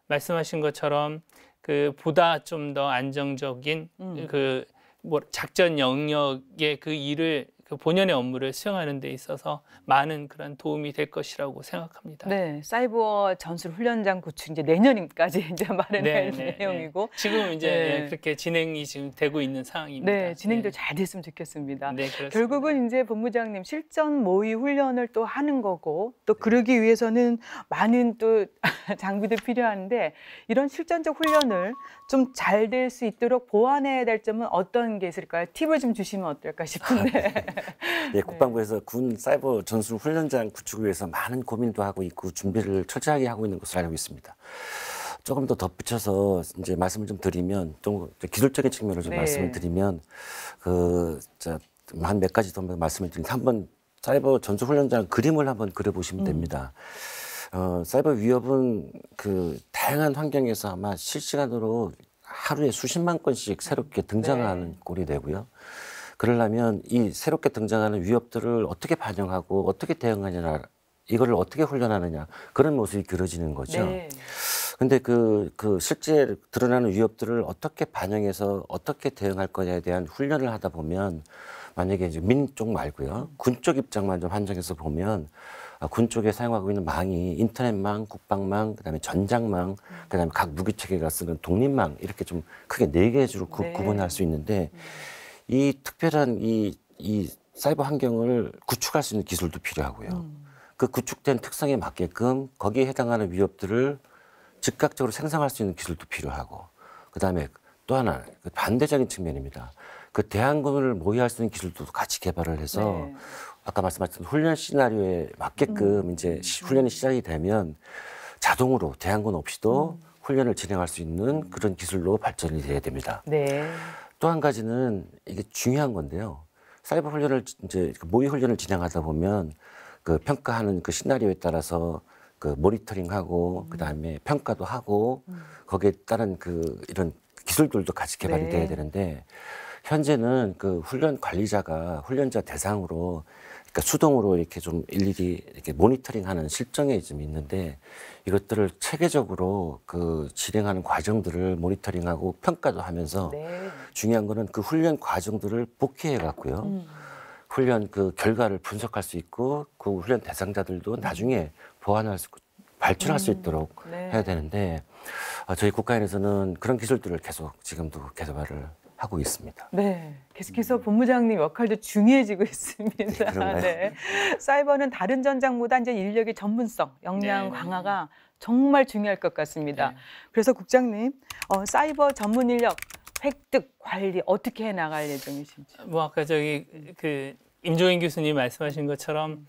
말씀하신 것처럼 그 보다 좀 더 안정적인 음. 그뭐 작전 영역의 그 일을 그 본연의 업무를 수행하는 데 있어서 많은 그런 도움이 될 것이라고 생각합니다. 네, 사이버 전술 훈련장 구축 이제 내년까지 이제 마련할 네, 네, 네. 내용이고 네. 지금 이제 네. 예, 그렇게 진행이 지금 되고 있는 상황입니다. 네, 진행도 예. 잘 됐으면 좋겠습니다. 네, 그렇습니다. 결국은 이제 본부장님 실전 모의 훈련을 또 하는 거고 또 그러기 위해서는 많은 또 장비도 필요한데 이런 실전적 훈련을 좀 잘 될 수 있도록 보완해야 될 점은 어떤 게 있을까요? 팁을 좀 주시면 어떨까 싶은데. 예, 국방부에서 네. 군 사이버 전술 훈련장 구축을 위해서 많은 고민도 하고 있고 준비를 철저하게 하고 있는 것으로 알고 있습니다. 조금 더 덧붙여서 이제 말씀을 좀 드리면 좀 기술적인 측면을 좀 네. 말씀을 드리면 그한몇 가지 더 말씀을 드리면 한번 사이버 전술 훈련장 그림을 한번 그려보시면 음. 됩니다. 어, 사이버 위협은 그 다양한 환경에서 아마 실시간으로 하루에 수십만 건씩 새롭게 등장하는 네. 꼴이 되고요. 그러려면 이 새롭게 등장하는 위협들을 어떻게 반영하고 어떻게 대응하느냐 이거를 어떻게 훈련하느냐 그런 모습이 그려지는 거죠. 네. 근데 그, 그 실제 드러나는 위협들을 어떻게 반영해서 어떻게 대응할 거냐에 대한 훈련을 하다 보면 만약에 이제 민 쪽 말고요. 군 쪽 입장만 좀 한정해서 보면 아, 군 쪽에 사용하고 있는 망이 인터넷망, 국방망, 그다음에 전장망, 그다음에 각 무기 체계가 쓰는 독립망 이렇게 좀 크게 네 개 주로 구, 네. 분할수 있는데 음. 이 특별한 이, 이 사이버 환경을 구축할 수 있는 기술도 필요하고요. 음. 그 구축된 특성에 맞게끔 거기에 해당하는 위협들을 즉각적으로 생성할 수 있는 기술도 필요하고 그다음에 또 하나 그 반대적인 측면입니다. 그 대항군을 모의할 수 있는 기술도 같이 개발을 해서 네. 아까 말씀하신 훈련 시나리오에 맞게끔 음. 이제 음. 훈련이 시작이 되면 자동으로 대항군 없이도 음. 훈련을 진행할 수 있는 그런 기술로 발전이 돼야 됩니다. 네. 또한 가지는 이게 중요한 건데요. 사이버 훈련을 이제 그 모의 훈련을 진행하다 보면 그 평가하는 그 시나리오에 따라서 그 모니터링하고 음. 그다음에 평가도 하고 음. 거기에 따른 그 이런 기술들도 같이 개발이 네. 돼야 되는데 현재는 그 훈련 관리자가 훈련자 대상으로 그러니까 수동으로 이렇게 좀 일일이 이렇게 모니터링하는 실정이 좀 있는데 이것들을 체계적으로 그 진행하는 과정들을 모니터링하고 평가도 하면서 네. 중요한 거는 그 훈련 과정들을 복귀해 갖고요. 음. 훈련 그 결과를 분석할 수 있고 그 훈련 대상자들도 나중에 보완할 수 발전할 음. 수 있도록 네. 해야 되는데 어, 저희 국가에서는 그런 기술들을 계속 지금도 개발을 하고 있습니다. 네. 계속해서 음. 본부장님 역할도 중요해지고 있습니다. 그 네. 사이버는 다른 전장보다 이제 인력의 전문성, 역량 네. 강화가 정말 중요할 것 같습니다. 네. 그래서 국장님, 어, 사이버 전문 인력 획득 관리 어떻게 해 나갈 예정이신지. 뭐 아까 저기 그 임조인 교수님 말씀하신 것처럼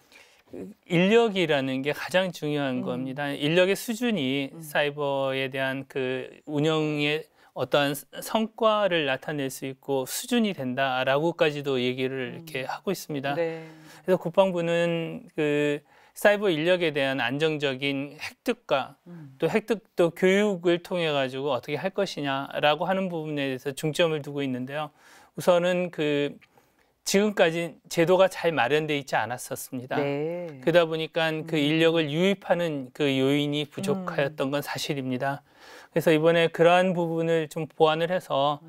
인력이라는 게 가장 중요한 음. 겁니다. 인력의 수준이 음. 사이버에 대한 그 운영의 어떠한 성과를 나타낼 수 있고 수준이 된다라고까지도 얘기를 음. 이렇게 하고 있습니다. 네. 그래서 국방부는 그 사이버 인력에 대한 안정적인 획득과 음. 또획득또 교육을 통해 가지고 어떻게 할 것이냐라고 하는 부분에 대해서 중점을 두고 있는데요. 우선은 그 지금까지 제도가 잘 마련돼 있지 않았었습니다. 네. 그러다 보니까 그 음. 인력을 유입하는 그 요인이 부족하였던 음. 건 사실입니다. 그래서 이번에 그러한 부분을 좀 보완을 해서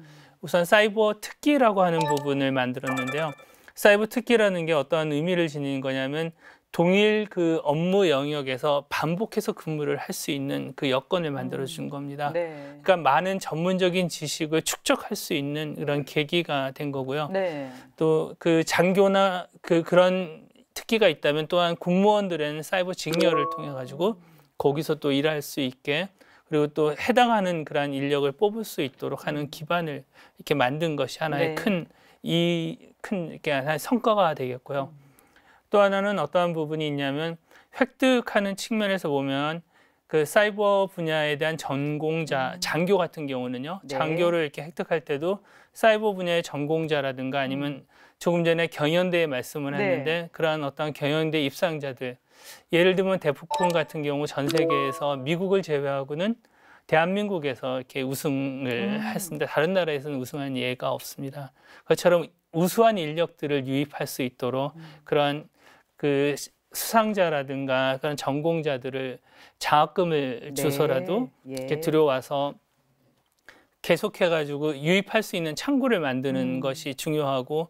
우선 사이버 특기라고 하는 부분을 만들었는데요. 사이버 특기라는 게 어떠한 의미를 지닌 거냐면 동일 그 업무 영역에서 반복해서 근무를 할 수 있는 그 여건을 만들어 준 음. 겁니다. 네. 그러니까 많은 전문적인 지식을 축적할 수 있는 그런 계기가 된 거고요. 네. 또그 장교나 그 그런 특기가 있다면 또한 공무원들은 사이버 직렬을 통해 가지고 거기서 또 일할 수 있게 그리고 또 해당하는 그러한 인력을 뽑을 수 있도록 하는 기반을 이렇게 만든 것이 하나의 네. 큰 이큰 큰 이렇게 하나의 성과가 되겠고요. 음. 또 하나는 어떠한 부분이 있냐면 획득하는 측면에서 보면 그 사이버 분야에 대한 전공자 음. 장교 같은 경우는요 네. 장교를 이렇게 획득할 때도 사이버 분야의 전공자라든가 아니면 음. 조금 전에 경연대에 말씀을 네. 했는데 그러한 어떤 경연대 입상자들 예를 들면 대폭콘 같은 경우 전 세계에서 미국을 제외하고는 대한민국에서 이렇게 우승을 음. 했습니다. 다른 나라에서는 우승한 예가 없습니다. 그처럼 우수한 인력들을 유입할 수 있도록 음. 그런 그 수상자라든가 그런 전공자들을 장학금을 주서라도 네. 예. 이렇게 들여와서 계속해가지고 유입할 수 있는 창구를 만드는 음. 것이 중요하고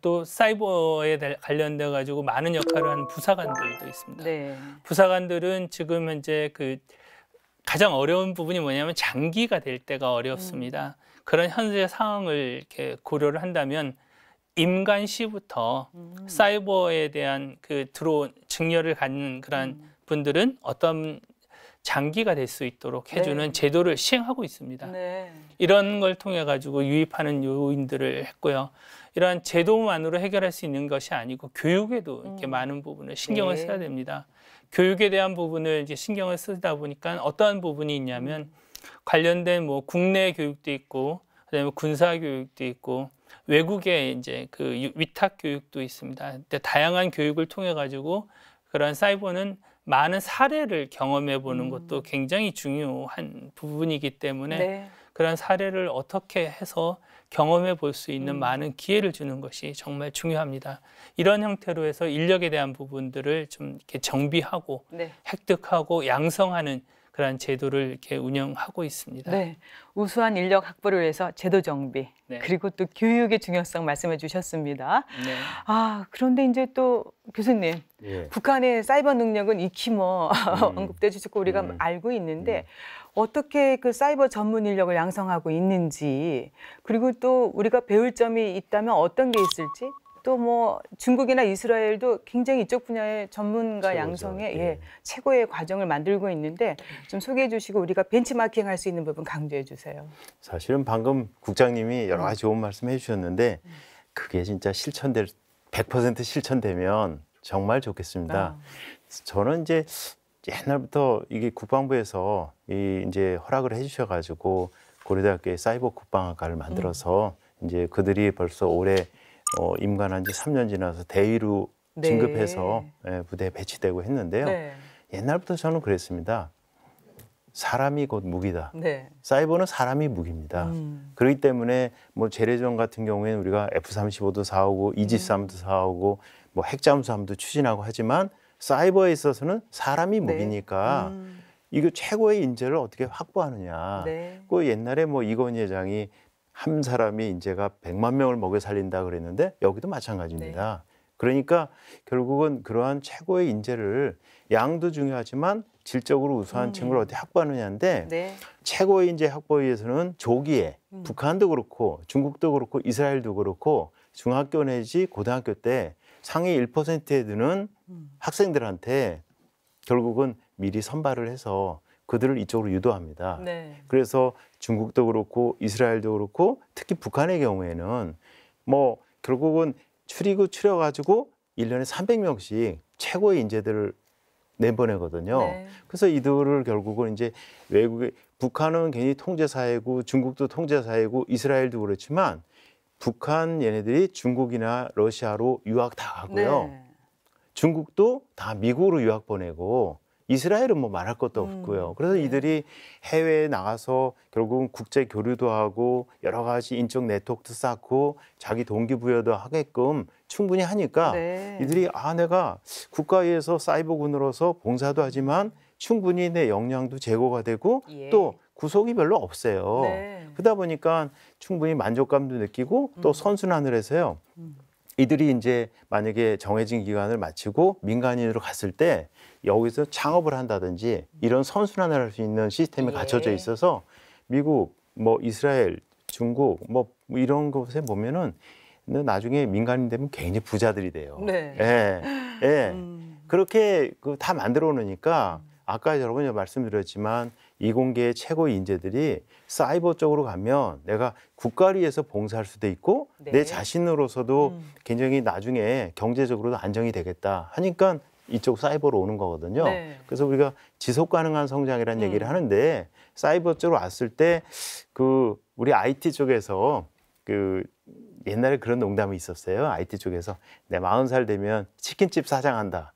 또 사이버에 관련돼 가지고 많은 역할을 하는 부사관들도 있습니다. 네. 부사관들은 지금 현재 그 가장 어려운 부분이 뭐냐면 장기가 될 때가 어렵습니다. 음. 그런 현재 상황을 이렇게 고려를 한다면 임관 시부터 음. 사이버에 대한 그 드론 증여를 갖는 그런 음. 분들은 어떤 장기가 될 수 있도록 네. 해주는 네. 제도를 시행하고 있습니다. 네. 이런 걸 통해 가지고 유입하는 요인들을 했고요. 이러한 제도만으로 해결할 수 있는 것이 아니고 교육에도 이렇게 음. 많은 부분을 신경을 네. 써야 됩니다. 교육에 대한 부분을 이제 신경을 쓰다 보니까 어떠한 부분이 있냐면 음. 관련된 뭐 국내 교육도 있고 그다음에 군사 교육도 있고 외국에 이제 그 위탁 교육도 있습니다. 근데 다양한 교육을 통해 가지고 그런 사이버는 많은 사례를 경험해 보는 음. 것도 굉장히 중요한 부분이기 때문에 네. 그런 사례를 어떻게 해서 경험해 볼 수 있는 음. 많은 기회를 주는 것이 정말 중요합니다. 이런 형태로 해서 인력에 대한 부분들을 좀 이렇게 정비하고 네. 획득하고 양성하는 그러한 제도를 이렇게 운영하고 있습니다. 네. 우수한 인력 확보를 위해서 제도 정비 네. 그리고 또 교육의 중요성 말씀해 주셨습니다. 네. 아 그런데 이제 또 교수님 예. 북한의 사이버 능력은 익히 뭐 음. 언급돼 주셨고 우리가 음. 알고 있는데 음. 어떻게 그 사이버 전문 인력을 양성하고 있는지 그리고 또 우리가 배울 점이 있다면 어떤 게 있을지 또 뭐 중국이나 이스라엘도 굉장히 이쪽 분야의 전문가 최고죠. 양성에 예. 예, 최고의 과정을 만들고 있는데 좀 소개해 주시고 우리가 벤치마킹 할 수 있는 부분 강조해 주세요. 사실은 방금 국장님이 여러 음. 가지 좋은 말씀 해 주셨는데 그게 진짜 실천될 100% 실천되면 정말 좋겠습니다. 아. 저는 이제 옛날부터 이게 국방부에서 이 이제 허락을 해주셔가지고 고려대학교에 사이버 국방학과를 만들어서 음. 이제 그들이 벌써 올해 어, 임관한 지 3년 지나서 대위로 네. 진급해서 예, 부대에 배치되고 했는데요. 네. 옛날부터 저는 그랬습니다. 사람이 곧 무기다. 네. 사이버는 사람이 무기입니다. 음. 그렇기 때문에 뭐 재래전 같은 경우에는 우리가 F-35도 사오고 음. 이지스함도 사오고 뭐 핵잠수함도 추진하고 하지만 사이버에 있어서는 사람이 목이니까 네. 음. 이거 최고의 인재를 어떻게 확보하느냐. 네. 그 옛날에 뭐 이건희 회장이 한 사람이 인재가 100만 명을 먹여 살린다 그랬는데 여기도 마찬가지입니다. 네. 그러니까 결국은 그러한 최고의 인재를 양도 중요하지만 질적으로 우수한 음. 친구를 어떻게 확보하느냐인데 네. 최고의 인재 확보 위해서는 조기에 음. 북한도 그렇고 중국도 그렇고 이스라엘도 그렇고 중학교 내지 고등학교 때 상위 1%에 드는 음. 학생들한테 결국은 미리 선발을 해서 그들을 이쪽으로 유도합니다. 네. 그래서 중국도 그렇고 이스라엘도 그렇고 특히 북한의 경우에는 뭐 결국은 추리고 추려 가지고 1년에 300명씩 최고의 인재들을 내보내거든요. 네. 그래서 이들을 결국은 이제 외국에 북한은 굉장히 통제 사회고 중국도 통제 사회고 이스라엘도 그렇지만 북한 얘네들이 중국이나 러시아로 유학 다 가고요. 네. 중국도 다 미국으로 유학 보내고 이스라엘은 뭐 말할 것도 음. 없고요. 그래서 네. 이들이 해외에 나가서 결국은 국제 교류도 하고 여러 가지 인적 네트워크도 쌓고 자기 동기부여도 하게끔 충분히 하니까 네. 이들이 아 내가 국가에서 사이버군으로서 봉사도 하지만 충분히 내 역량도 제고가 되고 예. 또 구속이 별로 없어요. 네. 그러다 보니까 충분히 만족감도 느끼고 또 음. 선순환을 해서요. 음. 이들이 이제 만약에 정해진 기간을 마치고 민간인으로 갔을 때 여기서 창업을 한다든지 이런 선순환을 할 수 있는 시스템이 예. 갖춰져 있어서 미국, 뭐 이스라엘, 중국 뭐 이런 곳에 보면은 나중에 민간인 되면 굉장히 부자들이 돼요. 네. 예. 예. 음. 그렇게 그다 만들어 놓으니까 아까 여러분이 말씀드렸지만 이공계의 최고 인재들이 사이버 쪽으로 가면 내가 국가를 위해서 봉사할 수도 있고 네. 내 자신으로서도 음. 굉장히 나중에 경제적으로도 안정이 되겠다 하니까 이쪽 사이버로 오는 거거든요. 네. 그래서 우리가 지속 가능한 성장이라는 음. 얘기를 하는데 사이버 쪽으로 왔을 때 그 우리 IT 쪽에서 그 옛날에 그런 농담이 있었어요. IT 쪽에서 내 마흔 살 되면 치킨집 사장한다.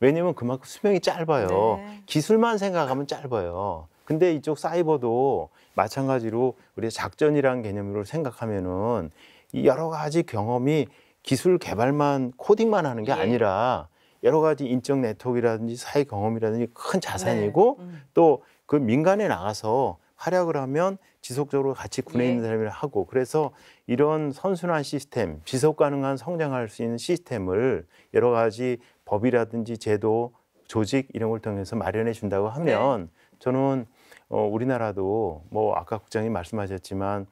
왜냐면 그만큼 수명이 짧아요. 네. 기술만 생각하면 짧아요. 근데 이쪽 사이버도 마찬가지로 우리 작전이라는 개념으로 생각하면은 이 여러 가지 경험이 기술 개발만 코딩만 하는 게 예. 아니라 여러 가지 인적 네트워크라든지 사회 경험이라든지 큰 네. 자산이고 네. 음. 또그 민간에 나가서 활약을 하면 지속적으로 같이 군에 예. 있는 사람을 하고 그래서 이런 선순환 시스템, 지속 가능한 성장할 수 있는 시스템을 여러 가지 법이라든지 제도, 조직 이런 걸 통해서 마련해 준다고 네. 하면 네. 저는 어, 우리나라도 뭐 아까 국장님 말씀하셨지만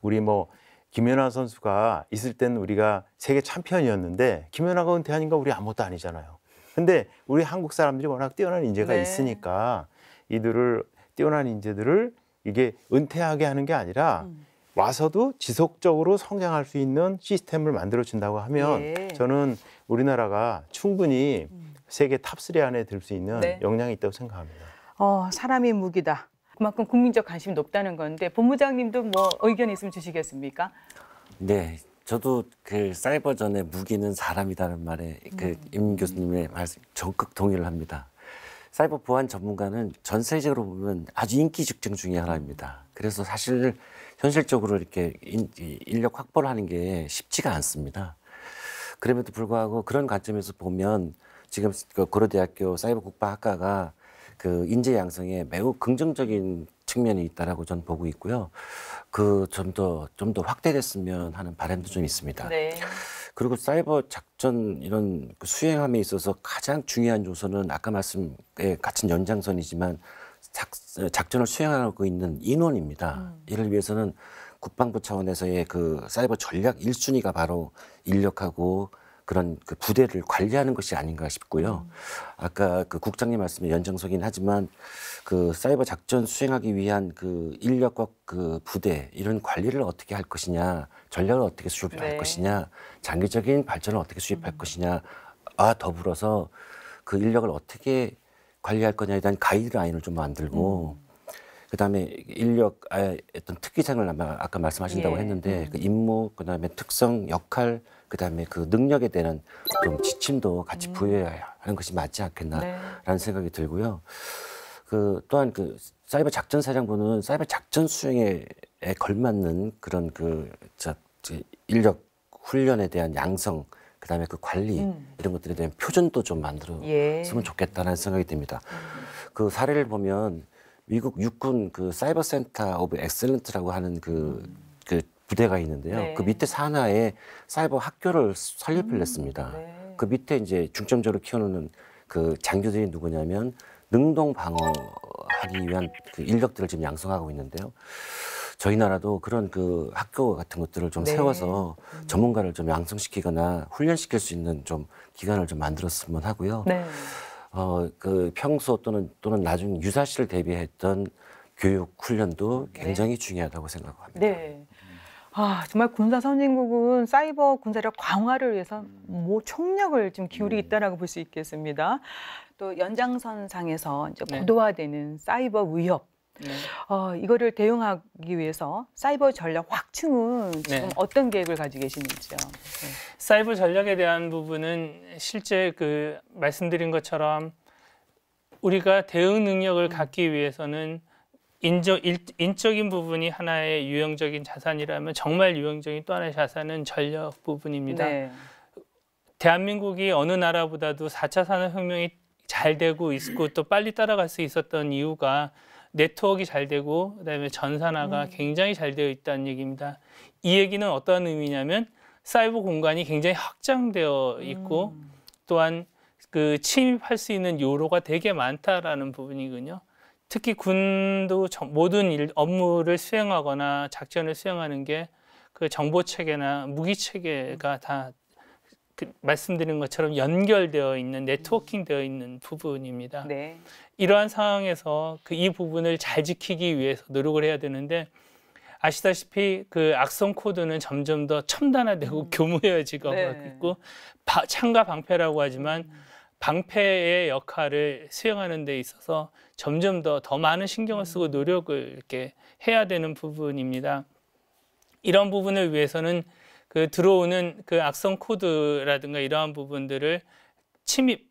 우리 뭐 김연아 선수가 있을 땐 우리가 세계 챔피언이었는데 김연아가 은퇴하니까 우리 아무것도 아니잖아요. 근데 우리 한국 사람들이 워낙 뛰어난 인재가 네. 있으니까 이들을 뛰어난 인재들을 이게 은퇴하게 하는 게 아니라 음. 와서도 지속적으로 성장할 수 있는 시스템을 만들어준다고 하면 예. 저는 우리나라가 충분히 세계 탑3 안에 들 수 있는 네. 역량이 있다고 생각합니다. 어, 사람이 무기다. 그만큼 국민적 관심이 높다는 건데 본부장님도 뭐 의견 있으면 주시겠습니까? 네, 저도 그 사이버전의 무기는 사람이라는 말에 그임 음. 교수님의 말씀 적극 동의를 합니다. 사이버 보안 전문가는 전 세계로 보면 아주 인기 직종 중의 하나입니다. 그래서 사실 현실적으로 이렇게 인, 인력 확보를 하는 게 쉽지가 않습니다. 그럼에도 불구하고 그런 관점에서 보면 지금 그 고려대학교 사이버국방학과가 그 인재 양성에 매우 긍정적인 측면이 있다라고 저 보고 있고요. 그 좀 더 좀 더 확대됐으면 하는 바람도 좀 있습니다. 네. 그리고 사이버 작전 이런 그 수행함에 있어서 가장 중요한 요소는 아까 말씀에 같은 예, 연장선이지만 작, 작전을 수행하고 있는 인원입니다. 음. 이를 위해서는 국방부 차원에서의 그 사이버 전략 1순위가 바로 인력하고 그런 그 부대를 관리하는 것이 아닌가 싶고요. 음. 아까 그 국장님 말씀의 연장선긴 하지만 그 사이버 작전 수행하기 위한 그 인력과 그 부대 이런 관리를 어떻게 할 것이냐, 전략을 어떻게 수립할 네. 것이냐, 장기적인 발전을 어떻게 수립할 음. 것이냐와 더불어서 그 인력을 어떻게 관리할 거냐에 대한 가이드라인을 좀 만들고 음. 그다음에 인력 아 어떤 특기생을 아마 아까 말씀하신다고 예. 했는데 음. 그 임무 그다음에 특성 역할 그다음에 그 능력에 대한 좀 지침도 같이 음. 부여해야 하는 것이 맞지 않겠나라는 네. 생각이 들고요. 그 또한 그 사이버 작전 사령부는 사이버 작전 수행에 걸맞는 그런 그저 인력 훈련에 대한 양성 그다음에 그 관리 음. 이런 것들에 대한 표준도 좀 만들었으면 예. 좋겠다는 생각이 듭니다. 음. 그 사례를 보면 미국 육군 그 사이버 센터 오브 엑셀런트라고 하는 그, 음. 그 부대가 있는데요. 네. 그 밑에 산하에 사이버 학교를 설립을 음. 했습니다. 네. 그 밑에 이제 중점적으로 키워놓는 그 장교들이 누구냐면 능동 방어하기 위한 그 인력들을 지금 양성하고 있는데요. 저희 나라도 그런 그 학교 같은 것들을 좀 네. 세워서 음. 전문가를 좀 양성시키거나 훈련시킬 수 있는 좀 기간을 좀 만들었으면 하고요. 네. 어, 그 평소 또는 또는 나중 유사시를 대비했던 교육 훈련도 음, 네. 굉장히 네. 중요하다고 생각합니다. 네. 아, 정말 군사 선진국은 사이버 군사력 강화를 위해서 뭐 총력을 지금 기울이 음. 있다라고 볼 수 있겠습니다. 또 연장선상에서 이제 네. 고도화되는 사이버 위협 네. 어, 이거를 대응하기 위해서 사이버 전략 확충은 네. 지금 어떤 계획을 가지고 계시는지요? 네. 사이버 전략에 대한 부분은 실제 그 말씀드린 것처럼 우리가 대응 능력을 음. 갖기 위해서는 인적, 인적인 부분이 하나의 유형적인 자산이라면 정말 유형적인 또 하나의 자산은 전력 부분입니다. 네. 대한민국이 어느 나라보다도 4차 산업혁명이 잘 되고 있고 또 빨리 따라갈 수 있었던 이유가 네트워크가 잘 되고 그다음에 전산화가 음. 굉장히 잘 되어 있다는 얘기입니다. 이 얘기는 어떤 의미냐면 사이버 공간이 굉장히 확장되어 있고 음. 또한 그 침입할 수 있는 요로가 되게 많다라는 부분이군요. 특히 군도 모든 일, 업무를 수행하거나 작전을 수행하는 게 그 정보 체계나 무기 체계가 다그 말씀드린 것처럼 연결되어 있는 네트워킹 되어 있는 부분입니다. 네. 이러한 상황에서 그 이 부분을 잘 지키기 위해서 노력을 해야 되는데 아시다시피 그 악성 코드는 점점 더 첨단화되고 음. 교묘해지고 네. 있고 바, 창과 방패라고 하지만 음. 방패의 역할을 수행하는 데 있어서 점점 더더 더 많은 신경을 쓰고 음. 노력을 이렇게 해야 되는 부분입니다. 이런 부분을 위해서는 그 들어오는 그 악성 코드라든가 이러한 부분들을 침입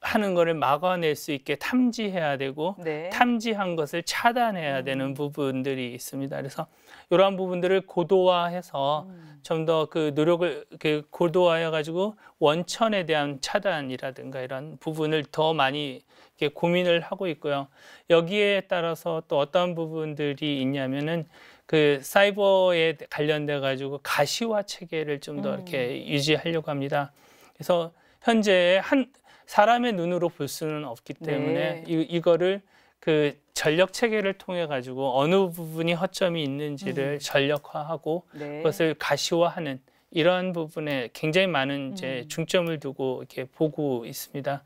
하는 거를 막아낼 수 있게 탐지해야 되고 네. 탐지한 것을 차단해야 음. 되는 부분들이 있습니다. 그래서 이러한 부분들을 고도화해서 음. 좀더 그 노력을 그 고도화해 가지고 원천에 대한 차단이라든가 이런 부분을 더 많이 이렇게 고민을 하고 있고요. 여기에 따라서 또 어떤 부분들이 있냐면은 그 사이버에 관련돼 가지고 가시화 체계를 좀 더 이렇게 음. 유지하려고 합니다. 그래서 현재 한 사람의 눈으로 볼 수는 없기 네. 때문에 네. 이, 이거를 그 전력 체계를 통해 가지고 어느 부분이 허점이 있는지를 음. 전력화하고 네. 그것을 가시화하는 이러한 부분에 굉장히 많은 이제 음. 중점을 두고 이렇게 보고 있습니다.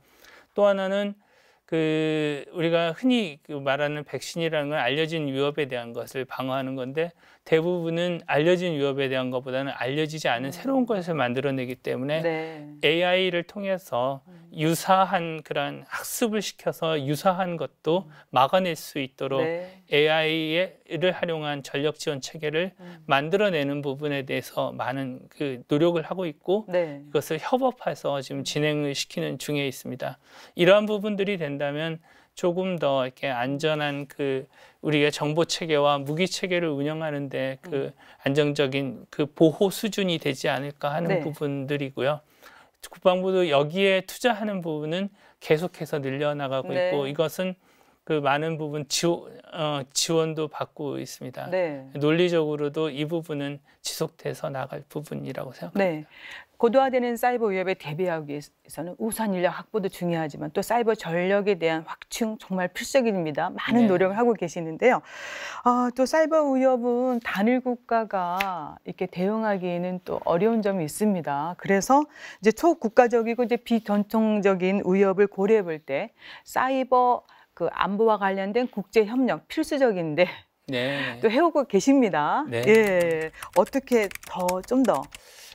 또 하나는 그 우리가 흔히 그 말하는 백신이라는 건 알려진 위협에 대한 것을 방어하는 건데 대부분은 알려진 위협에 대한 것보다는 알려지지 않은 음. 새로운 것을 만들어내기 때문에 네. AI를 통해서 음. 유사한 그런 학습을 시켜서 유사한 것도 음. 막아낼 수 있도록 네. AI를 활용한 전력 지원 체계를 음. 만들어내는 부분에 대해서 많은 그 노력을 하고 있고 네. 이것을 협업해서 지금 진행을 시키는 중에 있습니다. 이러한 부분들이 된다면 조금 더 이렇게 안전한 그 우리가 정보 체계와 무기 체계를 운영하는데 그 음. 안정적인 그 보호 수준이 되지 않을까 하는 네. 부분들이고요. 국방부도 여기에 투자하는 부분은 계속해서 늘려나가고 네. 있고 이것은 그 많은 부분 지오, 어, 지원도 받고 있습니다. 네. 논리적으로도 이 부분은 지속돼서 나갈 부분이라고 생각합니다. 네. 고도화되는 사이버 위협에 대비하기 위해서는 우선 인력 확보도 중요하지만 또 사이버 전력에 대한 확충 정말 필수적입니다. 많은 네. 노력을 하고 계시는데요. 아, 또 사이버 위협은 단일 국가가 이렇게 대응하기에는 또 어려운 점이 있습니다. 그래서 이제 초국가적이고 이제 비전통적인 위협을 고려해 볼 때 사이버 그 안보와 관련된 국제 협력 필수적인데 네. 또 해오고 계십니다. 네. 예. 어떻게 더 좀더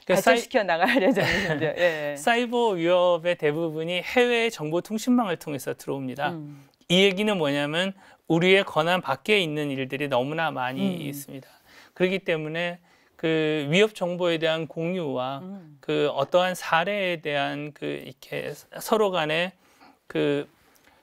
그러니까 발전시켜 나갈 예정이신데 예. 사이버 위협의 대부분이 해외 정보 통신망을 통해서 들어옵니다. 음. 이 얘기는 뭐냐면 우리의 권한 밖에 있는 일들이 너무나 많이 음. 있습니다. 그렇기 때문에 그 위협 정보에 대한 공유와 음. 그 어떠한 사례에 대한 그 이렇게 서로 간에 그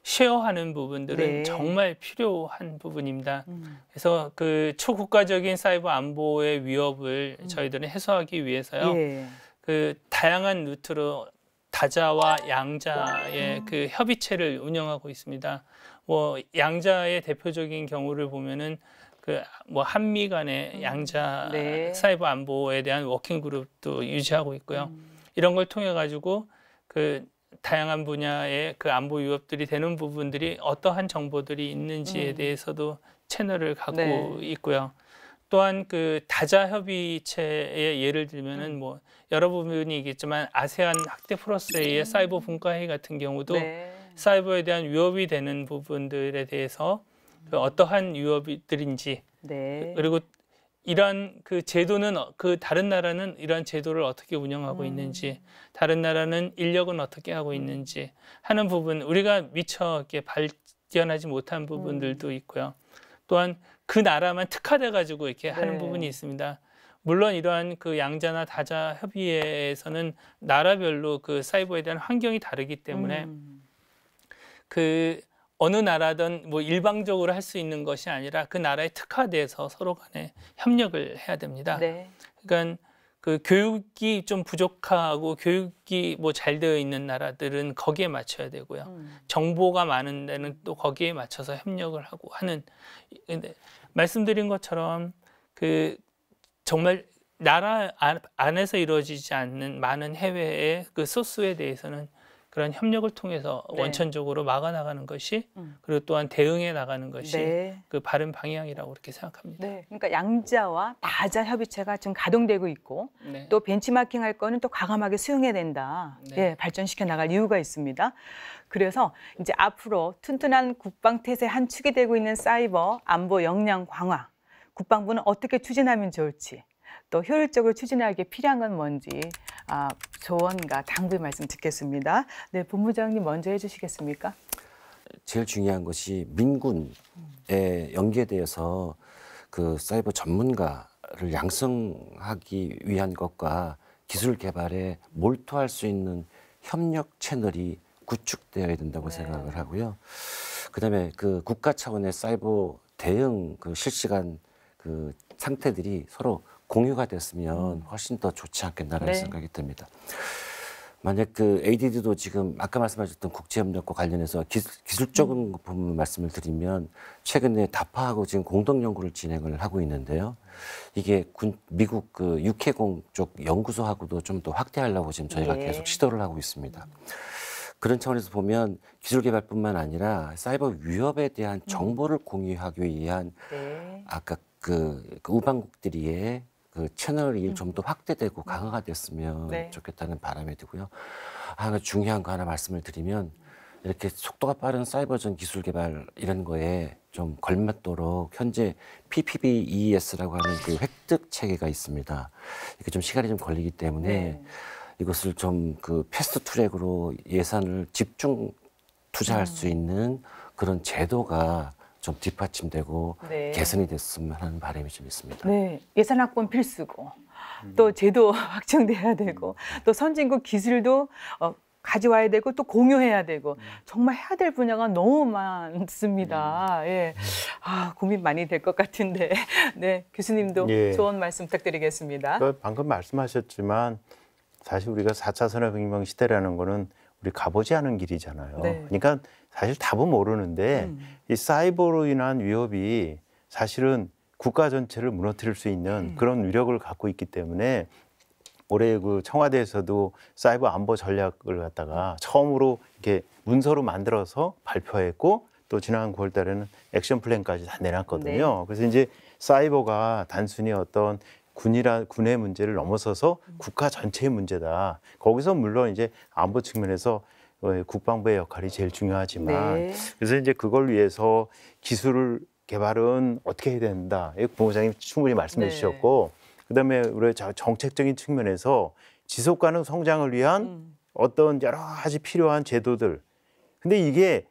쉐어하는 부분들은 네. 정말 필요한 부분입니다. 음. 그래서 그 초국가적인 사이버 안보의 위협을 음. 저희들은 해소하기 위해서요. 예. 그 다양한 루트로 다자와 양자의 음. 그 협의체를 운영하고 있습니다. 뭐 양자의 대표적인 경우를 보면은 그 뭐 한미 간의 음. 양자 네. 사이버 안보에 대한 워킹 그룹도 유지하고 있고요. 음. 이런 걸 통해 가지고 그 다양한 분야의 그 안보 위협들이 되는 부분들이 어떠한 정보들이 있는지에 음. 대해서도 채널을 갖고 네. 있고요. 또한 그 다자 협의체의 예를 들면은 음. 뭐 여러 부분이 있겠지만 아세안 학대 플러스의 음. 사이버 분과회의 같은 경우도 네. 사이버에 대한 위협이 되는 부분들에 대해서 그 어떠한 위협들인지 네. 그리고 이런 그 제도는 그 다른 나라는 이런 제도를 어떻게 운영하고 음. 있는지 다른 나라는 인력은 어떻게 하고 음. 있는지 하는 부분 우리가 미처 이렇게 발견하지 못한 부분들도 음. 있고요. 또한 그 나라만 특화돼 가지고 이렇게 네. 하는 부분이 있습니다. 물론 이러한 그 양자나 다자 협의회에서는 나라별로 그 사이버에 대한 환경이 다르기 때문에 음. 그 어느 나라든 뭐 일방적으로 할 수 있는 것이 아니라 그 나라에 특화돼서 서로 간에 협력을 해야 됩니다. 네. 그러니까 그 교육이 좀 부족하고 교육이 뭐 잘 되어 있는 나라들은 거기에 맞춰야 되고요. 음. 정보가 많은 데는 또 거기에 맞춰서 협력을 하고 하는 근데 네. 말씀드린 것처럼 그 정말 나라 안에서 이루어지지 않는 많은 해외의 그 소스에 대해서는 그런 협력을 통해서 네. 원천적으로 막아 나가는 것이 음. 그리고 또한 대응해 나가는 것이 네. 그 바른 방향이라고 그렇게 생각합니다. 네. 그러니까 양자와 다자 협의체가 지금 가동되고 있고 네. 또 벤치마킹할 거는 또 과감하게 수용해야 된다. 네. 예, 발전시켜 나갈 이유가 있습니다. 그래서 이제 앞으로 튼튼한 국방 태세 한 축이 되고 있는 사이버 안보 역량 강화 국방부는 어떻게 추진하면 좋을지 또 효율적으로 추진하기 에 필요한 건 뭔지 아, 조언과 당부의 말씀 듣겠습니다. 네, 본부장님 먼저 해주시겠습니까? 제일 중요한 것이 민군에 연계되어서 그 사이버 전문가를 양성하기 위한 것과 기술 개발에 몰두할 수 있는 협력 채널이 구축되어야 된다고 네. 생각을 하고요. 그다음에 그 국가 차원의 사이버 대응 그 실시간 그 상태들이 서로 공유가 됐으면 음. 훨씬 더 좋지 않겠나라는 네. 생각이 듭니다. 만약 그 ADD도 지금 아까 말씀하셨던 국제협력과 관련해서 기술, 적인 음. 부분 말씀을 드리면 최근에 다파하고 지금 공동 연구를 진행을 하고 있는데요. 이게 군, 미국 그 육해공 쪽 연구소하고도 좀 더 확대하려고 지금 저희가 네. 계속 시도를 하고 있습니다. 그런 차원에서 보면 기술 개발뿐만 아니라 사이버 위협에 대한 음. 정보를 공유하기 위한 네. 아까 그, 그 우방국들이의 그 채널이 음. 좀더 확대되고 음. 강화가 됐으면 네. 좋겠다는 바람이 드고요. 하나 아, 그 중요한 거 하나 말씀을 드리면 이렇게 속도가 빠른 사이버전 기술 개발 이런 거에 좀 걸맞도록 현재 PPBES라고 하는 그 획득 체계가 있습니다. 이게 좀 시간이 좀 걸리기 때문에 네. 이것을 좀 그 패스트 트랙으로 예산을 집중 투자할 음. 수 있는 그런 제도가 좀 뒷받침되고 네. 개선이 됐으면 하는 바람이 좀 있습니다. 네, 예산 확보는 필수고 또 제도 확정돼야 되고 또 선진국 기술도 어, 가져와야 되고 또 공유해야 되고 정말 해야 될 분야가 너무 많습니다. 음. 예, 아 고민 많이 될 것 같은데 네 교수님도 예. 좋은 말씀 부탁드리겠습니다. 그 방금 말씀하셨지만 사실 우리가 4차 산업혁명 시대라는 거는 우리 가보지 않은 길이잖아요. 네. 그러니까 사실 답은 모르는데 음. 이 사이버로 인한 위협이 사실은 국가 전체를 무너뜨릴 수 있는 음. 그런 위력을 갖고 있기 때문에 올해 그 청와대에서도 사이버 안보 전략을 갖다가 음. 처음으로 이렇게 문서로 만들어서 발표했고 또 지난 9월 달에는 액션 플랜까지 다 내놨거든요. 네. 그래서 이제 사이버가 단순히 어떤 군이라 군의 문제를 넘어서서 음. 국가 전체의 문제다. 거기서 물론 이제 안보 측면에서 예, 국방부의 역할이 제일 중요하지만 네. 그래서 이제 그걸 위해서 기술 개발은 어떻게 해야 된다. 예, 부모장님 충분히 말씀해 네. 주셨고 그다음에 우리 정책적인 측면에서 지속 가능 성장을 위한 음. 어떤 여러 가지 필요한 제도들. 근데 이게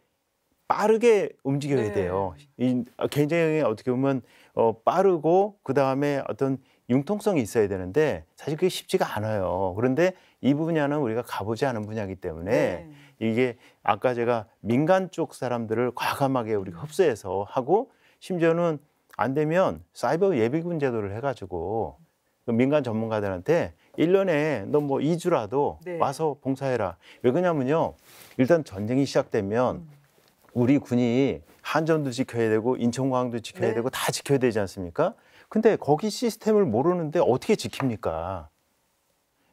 빠르게 움직여야 네. 돼요. 이 아, 굉장히 어떻게 보면 어, 빠르고 그 다음에 어떤 융통성이 있어야 되는데 사실 그게 쉽지가 않아요. 그런데 이 분야는 우리가 가보지 않은 분야이기 때문에 네. 이게 아까 제가 민간 쪽 사람들을 과감하게 우리가 흡수해서 하고 심지어는 안 되면 사이버 예비군 제도를 해가지고 그 민간 전문가들한테 일년에 너 뭐 이주라도 네. 와서 봉사해라. 왜 그러냐면요. 일단 전쟁이 시작되면 음. 우리 군이 한전도 지켜야 되고 인천공항도 지켜야 네. 되고 다 지켜야 되지 않습니까? 근데 거기 시스템을 모르는데 어떻게 지킵니까?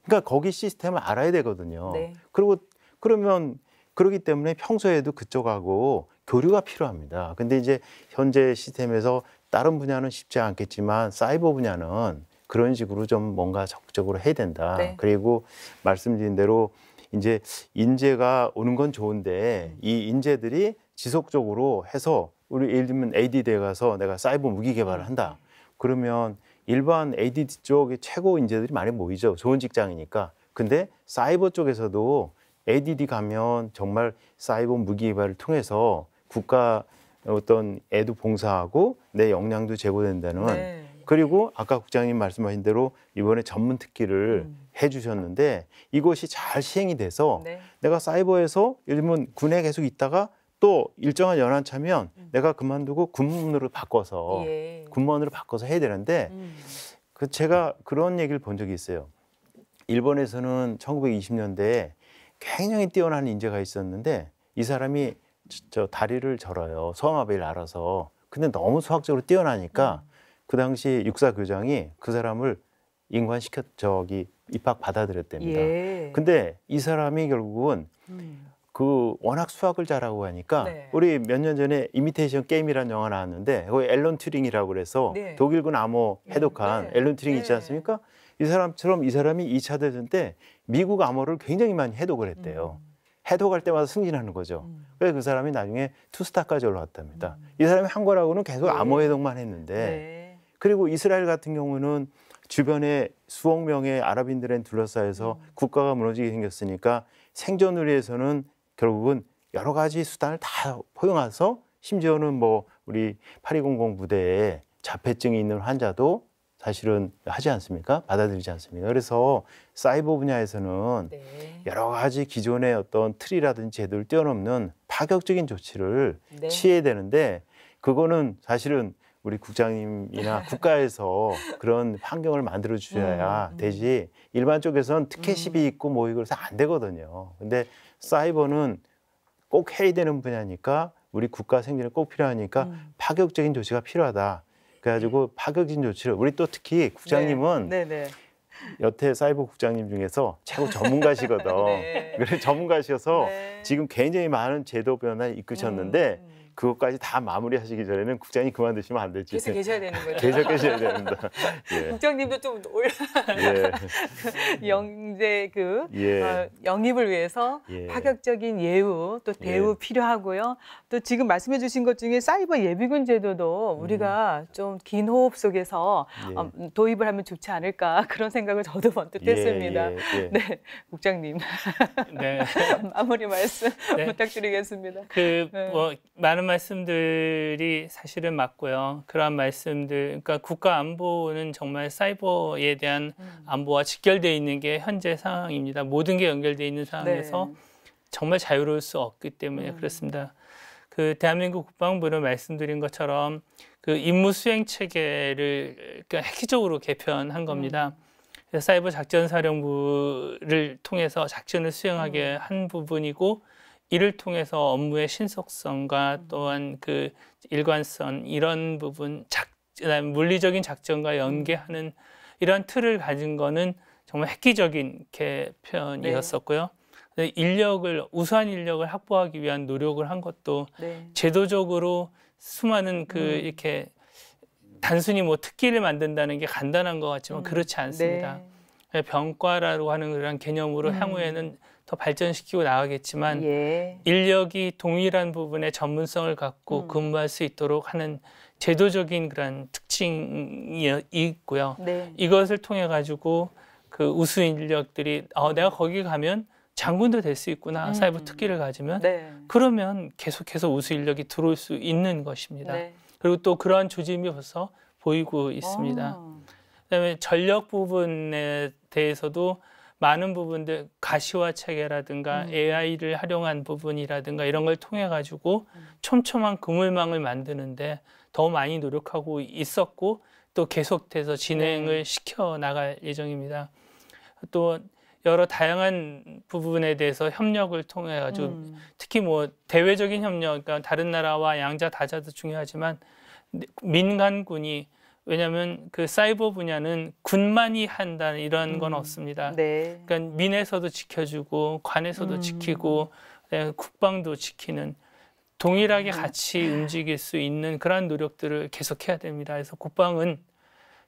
그러니까 거기 시스템을 알아야 되거든요. 네. 그리고 그러면 그렇기 때문에 평소에도 그쪽하고 교류가 필요합니다. 근데 이제 현재 시스템에서 다른 분야는 쉽지 않겠지만 사이버 분야는 그런 식으로 좀 뭔가 적극적으로 해야 된다. 네. 그리고 말씀드린 대로 이제 인재가 오는 건 좋은데 음. 이 인재들이 지속적으로 해서 우리 예를 들면 a d 대 가서 내가 사이버 무기 개발을 음. 한다. 그러면 일반 ADD 쪽의 최고 인재들이 많이 모이죠. 좋은 직장이니까. 근데 사이버 쪽에서도 ADD 가면 정말 사이버 무기 개발을 통해서 국가 어떤 애도 봉사하고 내 역량도 제고된다는 네. 그리고 아까 국장님 말씀하신 대로 이번에 전문 특기를 음. 해주셨는데 이것이 잘 시행이 돼서 네. 내가 사이버에서 일문 군에 계속 있다가 또 일정한 연한 차면 음. 내가 그만두고 군무원으로 바꿔서 예. 군무원으로 바꿔서 해야 되는데 음. 그 제가 그런 얘기를 본 적이 있어요. 일본에서는 1920년대에 굉장히 뛰어난 인재가 있었는데 이 사람이 저, 다리를 절어요. 소아마비를 알아서. 근데 너무 수학적으로 뛰어나니까 음. 그 당시 육사 교장이 그 사람을 인관시켜 저기 입학 받아들였답니다. 예. 근데 이 사람이 결국은 음. 그 워낙 수학을 잘하고 하니까 네. 우리 몇 년 전에 이미테이션 게임이라는 영화 나왔는데 거기 앨런 튜링이라고 그래서 네. 독일군 암호 해독한 네. 앨런 튜링 있지 네. 않습니까? 이 사람처럼 이 사람이 2차 대전 때 미국 암호를 굉장히 많이 해독을 했대요. 음. 해독할 때마다 승진하는 거죠. 음. 그래서 그 사람이 나중에 투스타까지 올라왔답니다. 음. 이 사람이 한 거라고는 계속 네. 암호 해독만 했는데 네. 그리고 이스라엘 같은 경우는 주변에 수억 명의 아랍인들은 둘러싸여서 음. 국가가 무너지게 생겼으니까 생존을 위해서는 결국은 여러 가지 수단을 다 포용해서 심지어는 뭐 우리 8200 부대에 자폐증이 있는 환자도 사실은 하지 않습니까? 받아들이지 않습니까? 그래서 사이버 분야에서는 네. 여러 가지 기존의 어떤 틀이라든지 제도를 뛰어넘는 파격적인 조치를 네. 취해야 되는데 그거는 사실은 우리 국장님이나 국가에서 그런 환경을 만들어 주셔야 음, 음. 되지 일반 쪽에서는 특혜시비 음. 있고 뭐 이걸 안 되거든요. 근데 사이버는 꼭 해야 되는 분야니까 우리 국가 생존에 꼭 필요하니까 음. 파격적인 조치가 필요하다. 그래가지고 음. 파격적인 조치를 우리 또 특히 네. 국장님은 네. 네, 네. 여태 사이버 국장님 중에서 최고 전문가시거든. 네. 그래 전문가셔서 네. 지금 굉장히 많은 제도 변화를 이끄셨는데 음. 그것까지 다 마무리하시기 전에는 국장이 그만두시면 안 되지. 계속 계셔야 되는 거죠. 계속 계셔야 됩니다. 예. 국장님도 좀 올라 예. 그 영재 그 예. 어, 영입을 위해서 예. 파격적인 예우 또 대우 예. 필요하고요. 또 지금 말씀해주신 것 중에 사이버 예비군 제도도 우리가 음. 좀긴 호흡 속에서 예. 어, 음, 도입을 하면 좋지 않을까 그런 생각을 저도 번뜩 했습니다. 네, 국장님. 네. 마무리 말씀 네. 부탁드리겠습니다. 그 네. 뭐, 많은 말씀들이 사실은 맞고요. 그러한 말씀들, 그러니까 국가 안보는 정말 사이버에 대한 음. 안보와 직결되어 있는 게 현재 상황입니다. 모든 게 연결되어 있는 상황에서 네. 정말 자유로울 수 없기 때문에 음. 그렇습니다. 그 대한민국 국방부는 말씀드린 것처럼 그 임무 수행 체계를 그러니까 획기적으로 개편한 겁니다. 음. 사이버 작전 사령부를 통해서 작전을 수행하게 음. 한 부분이고 이를 통해서 업무의 신속성과 음. 또한 그 일관성 이런 부분 작 물리적인 작전과 연계하는 음. 이런 틀을 가진 거는 정말 획기적인 개편이었었고요. 네. 인력을 우수한 인력을 확보하기 위한 노력을 한 것도 네. 제도적으로 수많은 그 음. 이렇게 단순히 뭐 특기를 만든다는 게 간단한 것 같지만 음. 그렇지 않습니다. 네. 병과라고 하는 그런 개념으로 음. 향후에는 음. 더 발전시키고 나가겠지만 예. 인력이 동일한 부분의 전문성을 갖고 음. 근무할 수 있도록 하는 제도적인 그런 특징이 있고요. 네. 이것을 통해 가지고 그 우수 인력들이 어, 내가 거기 가면 장군도 될 수 있구나 음. 사이버 특기를 가지면 네. 그러면 계속해서 우수 인력이 들어올 수 있는 것입니다. 네. 그리고 또 그러한 조짐이 벌써 보이고 있습니다. 오. 어. 그다음에 전력 부분에 대해서도 많은 부분들 가시화 체계라든가 음. AI를 활용한 부분이라든가 이런 걸 통해 가지고 음. 촘촘한 그물망을 만드는데 더 많이 노력하고 있었고 또 계속돼서 진행을 네. 시켜 나갈 예정입니다. 또 여러 다양한 부분에 대해서 협력을 통해 가지고 음. 특히 뭐 대외적인 협력, 그러니까 다른 나라와 양자 다자도 중요하지만 네, 민간군이 왜냐하면 그 사이버 분야는 군만이 한다는 이런 건 음, 없습니다. 네. 그러니까 민에서도 지켜주고 관에서도 음. 지키고 네, 국방도 지키는 동일하게 음. 같이 움직일 수 있는 그러한 노력들을 계속해야 됩니다. 그래서 국방은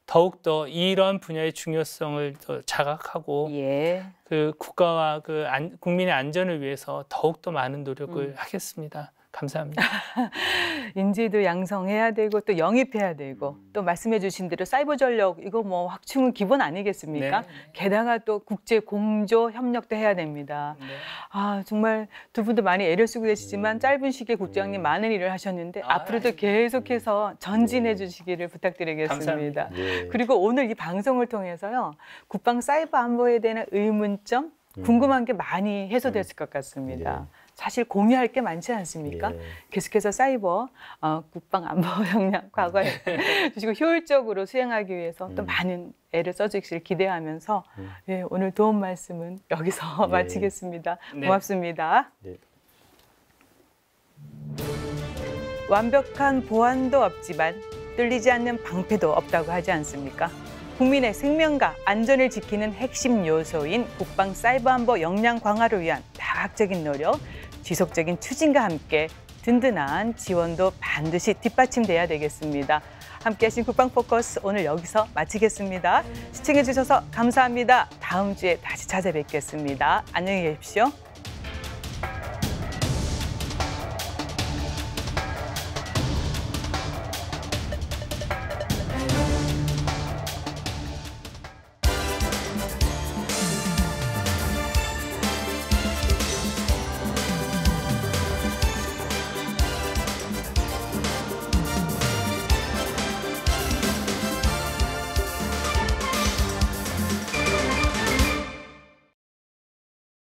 더욱더 이런 분야의 중요성을 더 자각하고 예. 그 국가와 그 안, 국민의 안전을 위해서 더욱더 많은 노력을 음. 하겠습니다. 감사합니다. 인재도 양성해야 되고 또 영입해야 되고 음. 또 말씀해 주신 대로 사이버 전력 이거 뭐 확충은 기본 아니겠습니까? 네, 네. 게다가 또 국제 공조 협력도 해야 됩니다. 네. 아 정말 두 분도 많이 애를 쓰고 계시지만 음. 짧은 시기에 국장님 음. 많은 일을 하셨는데 아, 앞으로도 아 계속해서 음. 전진해 네. 주시기를 부탁드리겠습니다. 네. 그리고 오늘 이 방송을 통해서요 국방 사이버 안보에 대한 의문점 음. 궁금한 게 많이 해소됐을 것 같습니다. 예. 사실 공유할 게 많지 않습니까? 예. 계속해서 사이버 어, 국방 안보 역량 과거에 음. 주시고 효율적으로 수행하기 위해서 또 음. 많은 애를 써주시길 기대하면서 음. 예, 오늘 도움 말씀은 여기서 예. 마치겠습니다. 네. 고맙습니다. 네. 완벽한 보안도 없지만 뚫리지 않는 방패도 없다고 하지 않습니까? 국민의 생명과 안전을 지키는 핵심 요소인 국방 사이버 안보 역량 강화를 위한 다각적인 노력, 지속적인 추진과 함께 든든한 지원도 반드시 뒷받침돼야 되겠습니다. 함께하신 국방포커스 오늘 여기서 마치겠습니다. 시청해주셔서 감사합니다. 다음 주에 다시 찾아뵙겠습니다. 안녕히 계십시오.